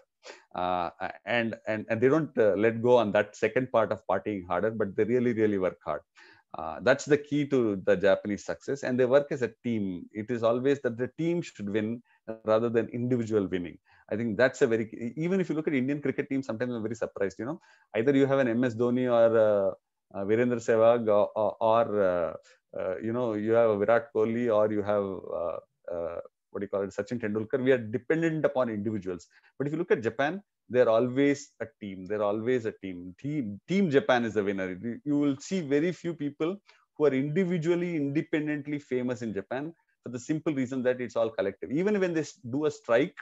uh, and and and they don't uh, let go on that second part of partying harder, but they really really work hard. Uh, that's the key to the Japanese success, and they work as a team. It is always that the team should win rather than individual winning. I think that's a very even if you look at Indian cricket team, sometimes I'm very surprised. You know, either you have an MS Dhoni or uh, uh, Virendra Sehwag uh, or, or, uh, or uh, you know you have Virat Kohli or you have uh, what do you call it Sachin Tendulkar. We are dependent upon individuals. But if you look at Japan, they're always a team. They're always a team. Team Team Japan is the winner. You will see very few people who are individually independently famous in Japan for the simple reason that it's all collective. Even when they do a strike,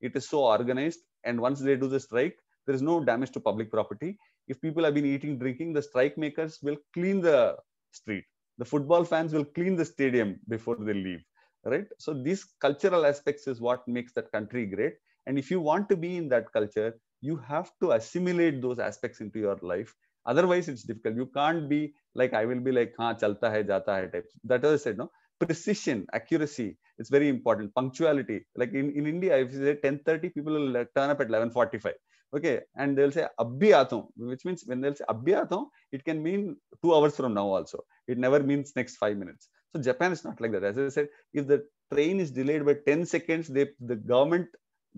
it is so organized. And once they do the strike, there is no damage to public property if people have been eating, drinking, the strike makers will clean the street. The football fans will clean the stadium before they leave, right? So these cultural aspects is what makes that country great. And if you want to be in that culture, you have to assimilate those aspects into your life. Otherwise, it's difficult. You can't be like, I will be like, ha, chalta hai, jata hai type. That is said, no? Precision, accuracy, it's very important. Punctuality. Like in, in India, if you say 10.30, people will turn up at 11.45 okay and they'll say abhi atom which means when they'll say abhi atom it can mean two hours from now also it never means next five minutes so japan is not like that as i said if the train is delayed by 10 seconds they the government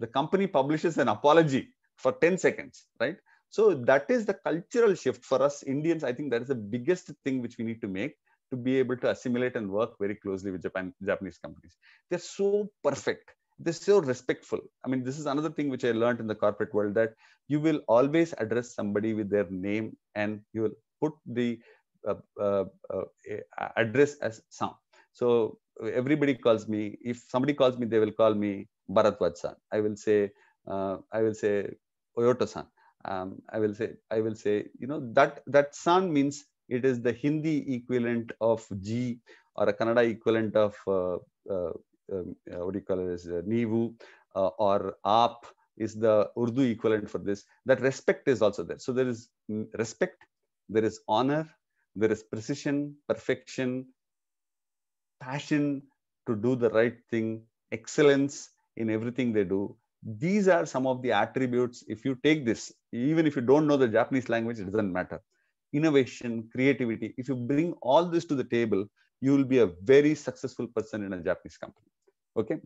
the company publishes an apology for 10 seconds right so that is the cultural shift for us indians i think that is the biggest thing which we need to make to be able to assimilate and work very closely with japan japanese companies they're so perfect they're so respectful. I mean, this is another thing which I learned in the corporate world that you will always address somebody with their name and you will put the uh, uh, uh, address as Sam. So everybody calls me. If somebody calls me, they will call me Bharatwaj-san. I will say, uh, I will say Oyota san Um, I will say, I will say, you know, that that san means it is the Hindi equivalent of G or a Kannada equivalent of uh, uh, um, uh, what do you call it as uh, Nivu uh, or Aap is the Urdu equivalent for this. That respect is also there. So there is respect, there is honor, there is precision, perfection, passion to do the right thing, excellence in everything they do. These are some of the attributes. If you take this, even if you don't know the Japanese language, it doesn't matter. Innovation, creativity, if you bring all this to the table, you will be a very successful person in a Japanese company. Okay,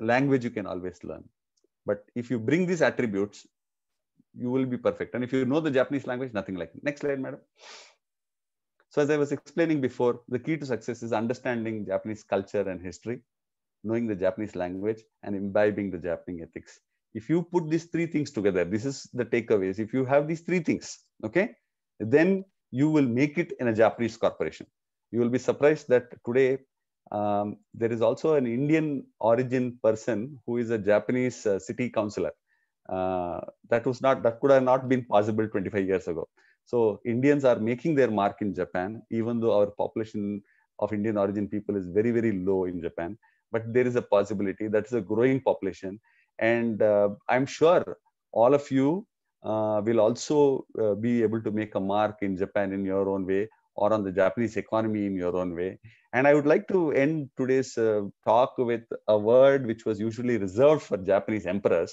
language you can always learn, but if you bring these attributes, you will be perfect. And if you know the Japanese language, nothing like it. Next slide, madam. So as I was explaining before, the key to success is understanding Japanese culture and history, knowing the Japanese language, and imbibing the Japanese ethics. If you put these three things together, this is the takeaways. If you have these three things, okay, then you will make it in a Japanese corporation you will be surprised that today um, there is also an Indian origin person who is a Japanese uh, city councillor. Uh, that was not that could have not been possible 25 years ago. So Indians are making their mark in Japan, even though our population of Indian origin people is very very low in Japan. But there is a possibility that is a growing population, and uh, I'm sure all of you uh, will also uh, be able to make a mark in Japan in your own way or on the Japanese economy in your own way. And I would like to end today's uh, talk with a word which was usually reserved for Japanese emperors.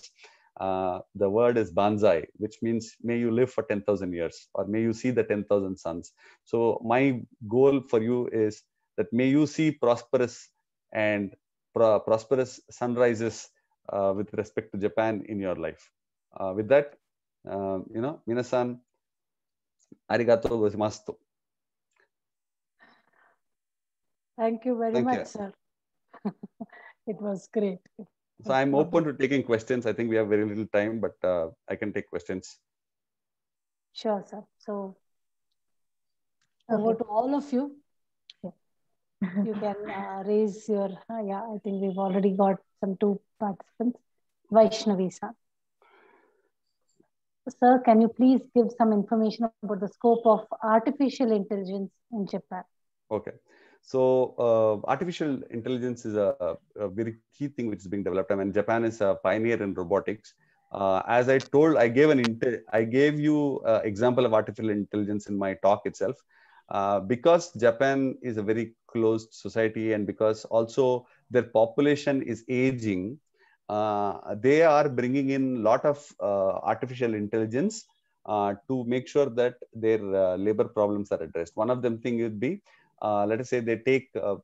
Uh, the word is banzai, which means may you live for 10,000 years or may you see the 10,000 suns. So, my goal for you is that may you see prosperous and prosperous sunrises uh, with respect to Japan in your life. Uh, with that, uh, you know, minasan, arigato gozaimasu. Thank you very Thank much, you. sir. [LAUGHS] it was great. So I'm open to taking questions. I think we have very little time, but uh, I can take questions. Sure, sir. So over to all of you. you can [LAUGHS] uh, raise your, uh, yeah, I think we've already got some two participants. Vaishnavi, sir. Sir, can you please give some information about the scope of artificial intelligence in Japan? Okay. So uh, artificial intelligence is a, a, very key thing which is being developed. I mean, Japan is a pioneer in robotics. Uh, as I told, I gave an inter- I gave you an uh, example of artificial intelligence in my talk itself, uh, because Japan is a very closed society and because also their population is aging. Uh, they are bringing in a lot of artificial intelligence to make sure that their labor problems are addressed. One of them thing would be uh, let us say they take uh,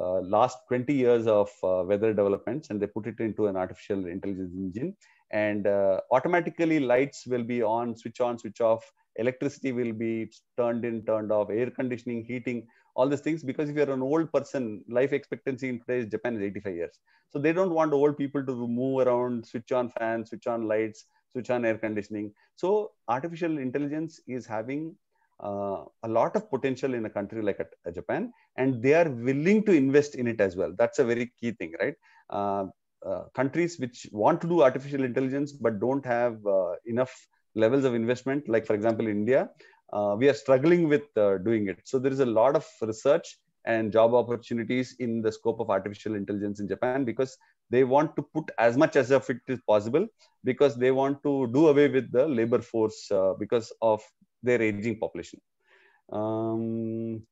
uh, last 20 years of weather developments and they put it into an artificial intelligence engine and automatically lights will be on switch on switch off electricity will be turned in turned off air conditioning heating all these things because if you're an old person life expectancy in today's japan is 85 years so they don't want old people to move around switch on fans switch on lights switch on air conditioning so artificial intelligence is having uh, a lot of potential in a country like a, uh, a Japan, and they are willing to invest in it as well. That's a very key thing, right? Uh, uh, countries which want to do artificial intelligence but don't have uh, enough levels of investment, like for example India, uh, we are struggling with doing it. So there is a lot of research and job opportunities in the scope of artificial intelligence in Japan because they want to put as much as effort as possible because they want to do away with the labor force because of their aging population. Um,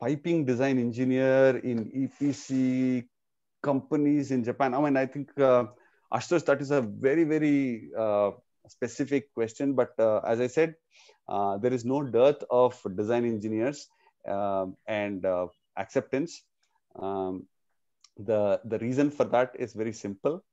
piping design engineer in EPC companies in Japan. I mean, I think uh, that is a very, very uh, specific question. But uh, as I said, uh, there is no dearth of design engineers um, and uh, acceptance. Um, the, the reason for that is very simple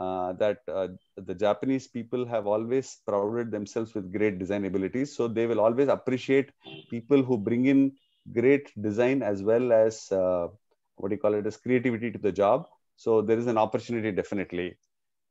uh, that uh, the Japanese people have always prouded themselves with great design abilities. So they will always appreciate people who bring in great design as well as uh, what do you call it as creativity to the job. So there is an opportunity definitely.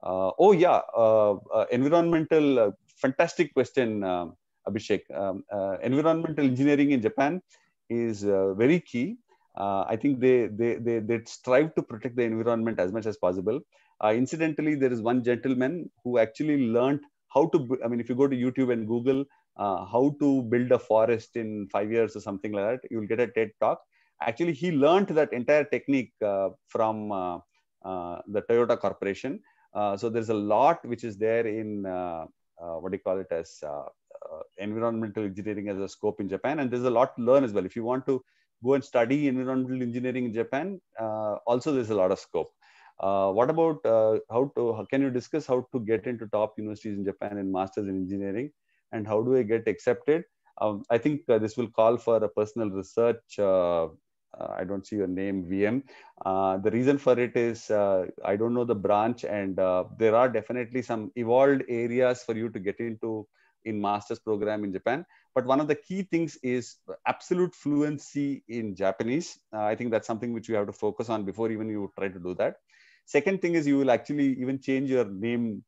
Uh, oh yeah, uh, uh, environmental, fantastic question, um, Abhishek. Um, environmental engineering in Japan is very key. I think they, they, they, they strive to protect the environment as much as possible uh, incidentally, there is one gentleman who actually learned how to, I mean, if you go to YouTube and Google uh, how to build a forest in five years or something like that, you'll get a TED talk. Actually, he learned that entire technique uh, from uh, uh, the Toyota Corporation. Uh, so there's a lot which is there in what do you call it as environmental engineering as a scope in Japan, and there's a lot to learn as well. If you want to go and study environmental engineering in Japan, also there's a lot of scope. Uh, what about uh, how to can you discuss how to get into top universities in Japan in masters in engineering and how do I get accepted? Um, I think uh, this will call for a personal research. Uh, uh, I don't see your name, VM. Uh, the reason for it is I don't know the branch, and there are definitely some evolved areas for you to get into in master's program in Japan. But one of the key things is absolute fluency in Japanese. I think that's something which you have to focus on before even you try to do that Second thing is you will actually even change your name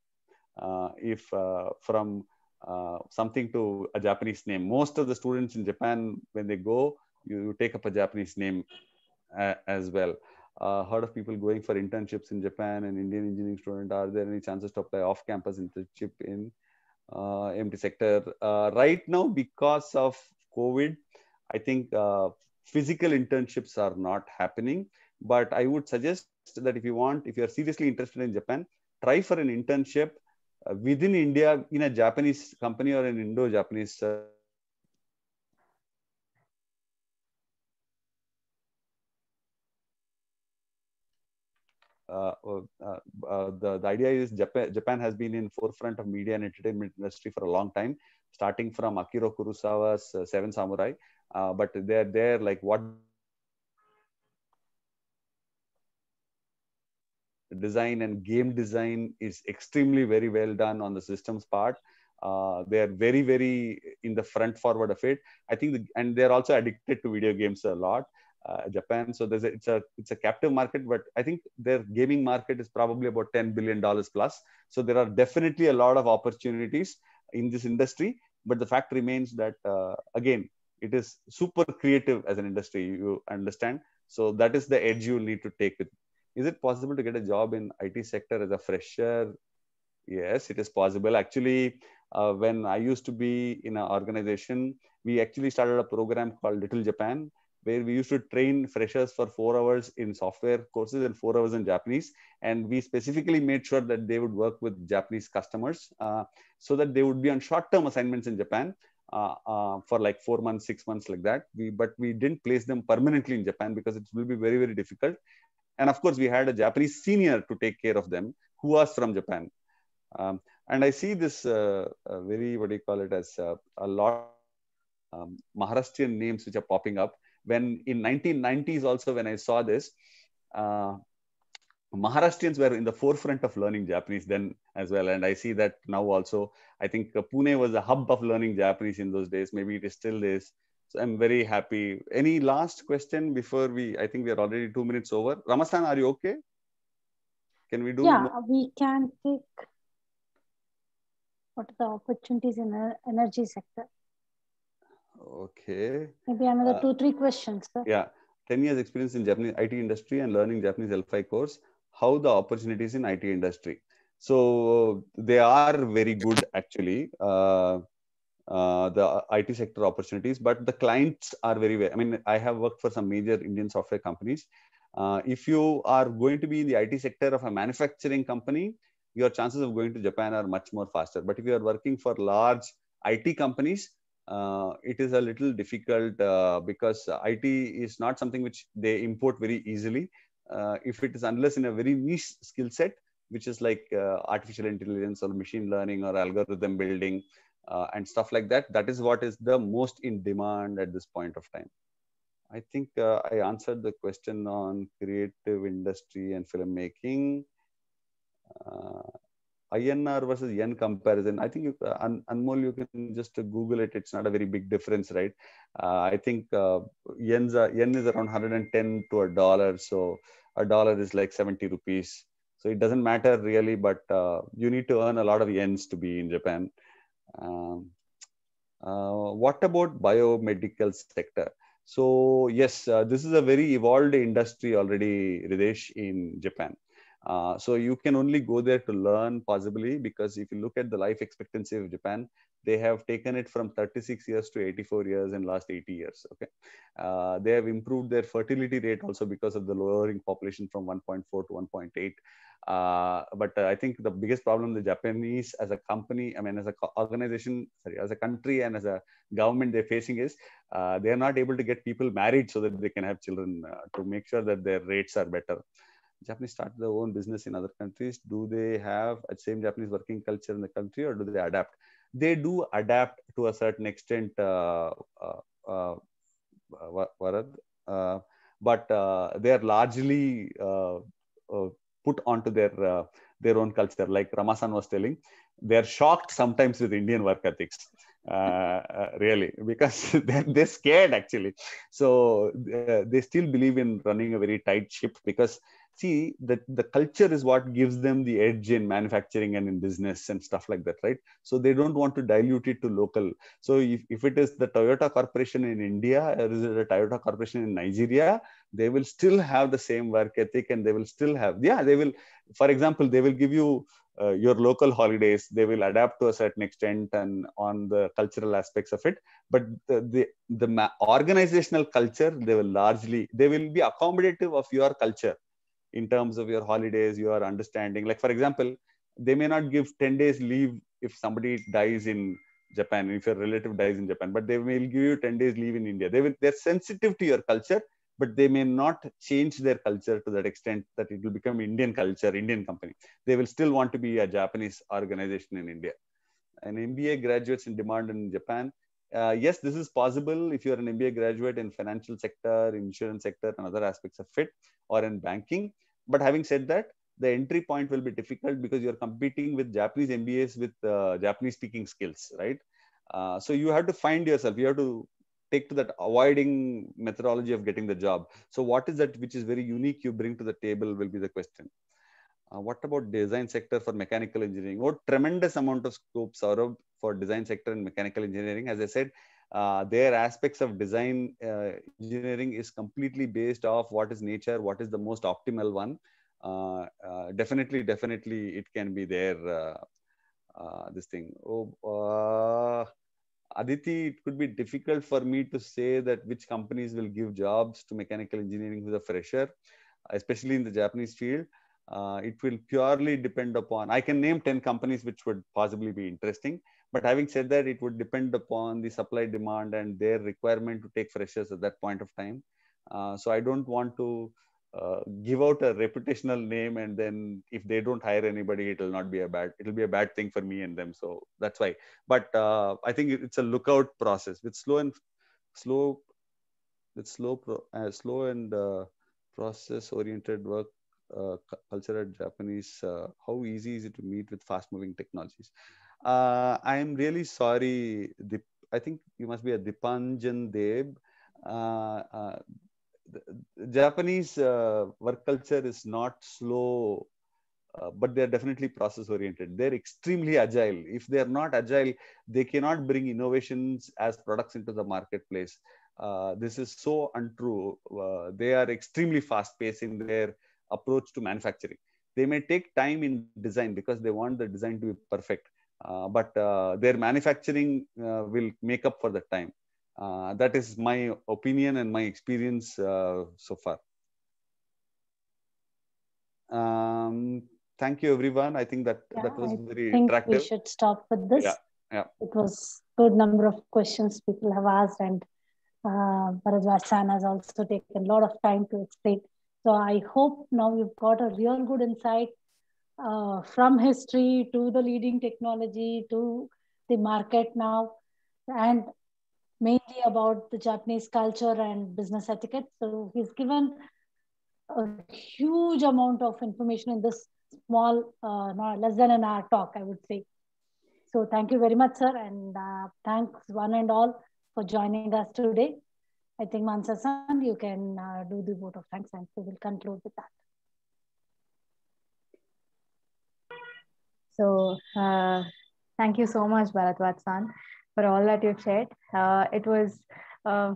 uh, if uh, from uh, something to a Japanese name. Most of the students in Japan, when they go, you, take up a Japanese name uh, as well. Uh, heard of people going for internships in Japan and Indian engineering student. Are there any chances to apply off-campus internship in uh, empty sector uh, right now because of COVID? I think uh, physical internships are not happening. But I would suggest that if you want, if you are seriously interested in Japan, try for an internship uh, within India in a Japanese company or an Indo-Japanese. Uh, Uh, uh, uh, the, the idea is Japan, Japan has been in forefront of media and entertainment industry for a long time, starting from Akira Kurosawa's uh, Seven Samurai. Uh, but they're there like what design and game design is extremely very well done on the systems part. Uh, they are very very in the front forward of it. I think, the, and they are also addicted to video games a lot. Uh, Japan, so there's a, it's a it's a captive market, but I think their gaming market is probably about 10 billion dollars plus. So there are definitely a lot of opportunities in this industry. But the fact remains that uh, again, it is super creative as an industry. You understand? So that is the edge you need to take with is it possible to get a job in IT sector as a fresher? Yes, it is possible. Actually, uh, when I used to be in an organization, we actually started a program called Little Japan, where we used to train freshers for four hours in software courses and four hours in Japanese. And we specifically made sure that they would work with Japanese customers uh, so that they would be on short term assignments in Japan. Uh, uh, for like four months, six months, like that. We but we didn't place them permanently in Japan because it will be very very difficult. And of course, we had a Japanese senior to take care of them who was from Japan. Um, and I see this uh, uh very, what do you call it, as uh, a lot of um, Maharashtrian names which are popping up. When in 1990s also, when I saw this, uh, Maharashtrians were in the forefront of learning Japanese then as well. And I see that now also. I think Pune was a hub of learning Japanese in those days. Maybe it still is. So I'm very happy. Any last question before we? I think we are already two minutes over. Ramastan, are you okay? Can we do? Yeah, more? we can take. What are the opportunities in the energy sector? Okay. Maybe another uh, two, three questions. Sir. Yeah, ten years experience in Japanese IT industry and learning Japanese L5 course. How the opportunities in IT industry? So they are very good actually. Uh, uh, the IT sector opportunities, but the clients are very I mean, I have worked for some major Indian software companies. Uh, if you are going to be in the IT sector of a manufacturing company, your chances of going to Japan are much more faster. But if you are working for large IT companies, uh, it is a little difficult uh, because IT is not something which they import very easily. Uh, if it is unless in a very niche skill set, which is like uh, artificial intelligence or machine learning or algorithm building, uh, and stuff like that. That is what is the most in demand at this point of time. I think uh, I answered the question on creative industry and filmmaking. Uh, INR versus Yen comparison. I think you, uh, Anmol, you can just Google it. It's not a very big difference, right? Uh, I think Yen's uh, Yen is around 110 to a dollar. So a dollar is like 70 rupees. So it doesn't matter really, but you need to earn a lot of Yens to be in Japan. Um, uh, what about biomedical sector? So yes, uh, this is a very evolved industry already, Ridesh, in Japan. Uh, so you can only go there to learn possibly because if you look at the life expectancy of Japan, they have taken it from 36 years to 84 years in last 80 years. Okay, uh, they have improved their fertility rate also because of the lowering population from 1.4 to 1.8. Uh, but I think the biggest problem the Japanese as a company, I mean as an organization, sorry, as a country and as a government they're facing is uh, they are not able to get people married so that they can have children uh, to make sure that their rates are better. Japanese start their own business in other countries? Do they have a same Japanese working culture in the country or do they adapt? They do adapt to a certain extent, uh, uh, uh, uh but uh, they are largely uh, put onto their their own culture. Like Ramasan was telling, they are shocked sometimes with Indian work ethics. Uh, uh, really because [LAUGHS] they're, they're scared actually so uh, they still believe in running a very tight ship because see that the culture is what gives them the edge in manufacturing and in business and stuff like that right so they don't want to dilute it to local so if, if it is the toyota corporation in india or is it a toyota corporation in nigeria they will still have the same work ethic and they will still have yeah they will for example they will give you uh, your local holidays they will adapt to a certain extent and on the cultural aspects of it but the the, the organizational culture they will largely they will be accommodative of your culture in terms of your holidays, your understanding. Like, for example, they may not give 10 days leave if somebody dies in Japan, if your relative dies in Japan, but they will give you 10 days leave in India. They will, they're sensitive to your culture, but they may not change their culture to that extent that it will become Indian culture, Indian company. They will still want to be a Japanese organization in India. And MBA graduates in demand in Japan uh, yes this is possible if you're an mba graduate in financial sector insurance sector and other aspects of it or in banking but having said that the entry point will be difficult because you're competing with japanese mbas with uh, japanese speaking skills right uh, so you have to find yourself you have to take to that avoiding methodology of getting the job so what is that which is very unique you bring to the table will be the question uh, what about design sector for mechanical engineering What tremendous amount of scope saurabh for design sector and mechanical engineering. As I said, uh, their aspects of design uh, engineering is completely based off what is nature, what is the most optimal one. Uh, uh definitely, definitely, it can be there. Uh, uh, this thing. Oh, Aditi, it could be difficult for me to say that which companies will give jobs to mechanical engineering who's a fresher, especially in the Japanese field. it will purely depend upon. I can name ten companies which would possibly be interesting but having said that, it would depend upon the supply demand and their requirement to take freshers at that point of time. Uh, so I don't want to uh, give out a reputational name and then if they don't hire anybody, it'll not be a bad it'll be a bad thing for me and them. So that's why. But uh, I think it's a lookout process with slow and slow with slow pro, uh, slow and uh, process oriented work uh, culture at Japanese. how easy is it to meet with fast moving technologies? Uh, I'm really sorry. Dip, I think you must be a Dipanjan Deb. Uh, uh, Japanese uh, work culture is not slow, uh, but they're definitely process oriented. They're extremely agile. If they're not agile, they cannot bring innovations as products into the marketplace. Uh, this is so untrue. they are extremely fast paced in their approach to manufacturing. They may take time in design because they want the design to be perfect uh, but uh, their manufacturing uh, will make up for the time. that is my opinion and my experience so far. Um, thank you, everyone. I think that yeah, that was I very think attractive. We should stop with this. Yeah, yeah. It was good number of questions people have asked, and uh, has also taken a lot of time to explain. So I hope now you've got a real good insight uh, from history to the leading technology to the market now, and mainly about the Japanese culture and business etiquette. So he's given a huge amount of information in this small, uh, not less than an hour talk, I would say. So thank you very much, sir, and uh, thanks one and all for joining us today. I think Mansa-san, you can uh, do the vote of thanks and we will conclude with that. So uh, thank you so much, Bharatwatsan, for all that you've shared. Uh, it was uh,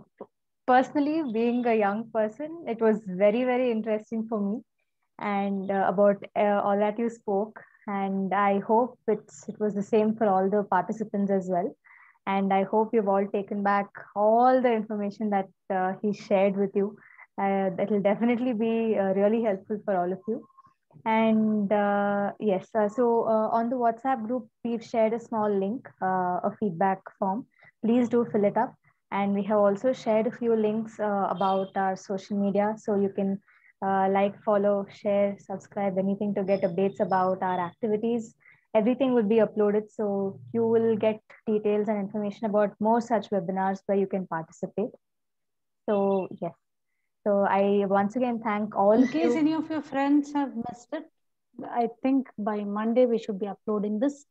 personally being a young person, it was very, very interesting for me and uh, about uh, all that you spoke. And I hope it's, it was the same for all the participants as well. And I hope you've all taken back all the information that uh, he shared with you. Uh, that will definitely be really helpful for all of you and uh, yes uh, so uh, on the whatsapp group we've shared a small link uh, a feedback form please do fill it up and we have also shared a few links uh, about our social media so you can uh, like follow share subscribe anything to get updates about our activities everything will be uploaded so you will get details and information about more such webinars where you can participate so yes so I once again thank all. In case you. any of your friends have missed it, I think by Monday we should be uploading this,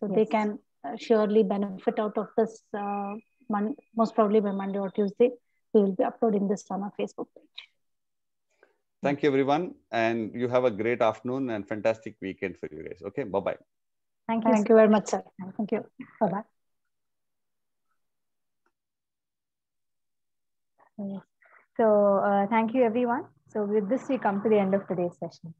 so yes. they can uh, surely benefit out of this. Uh, mon- most probably by Monday or Tuesday, we will be uploading this on our Facebook page. Thank you, everyone, and you have a great afternoon and fantastic weekend for you guys. Okay, bye bye. Thank you. Thank you very much, sir. Thank you. Bye bye. Yes. So uh, thank you, everyone. So with this, we come to the end of today's session.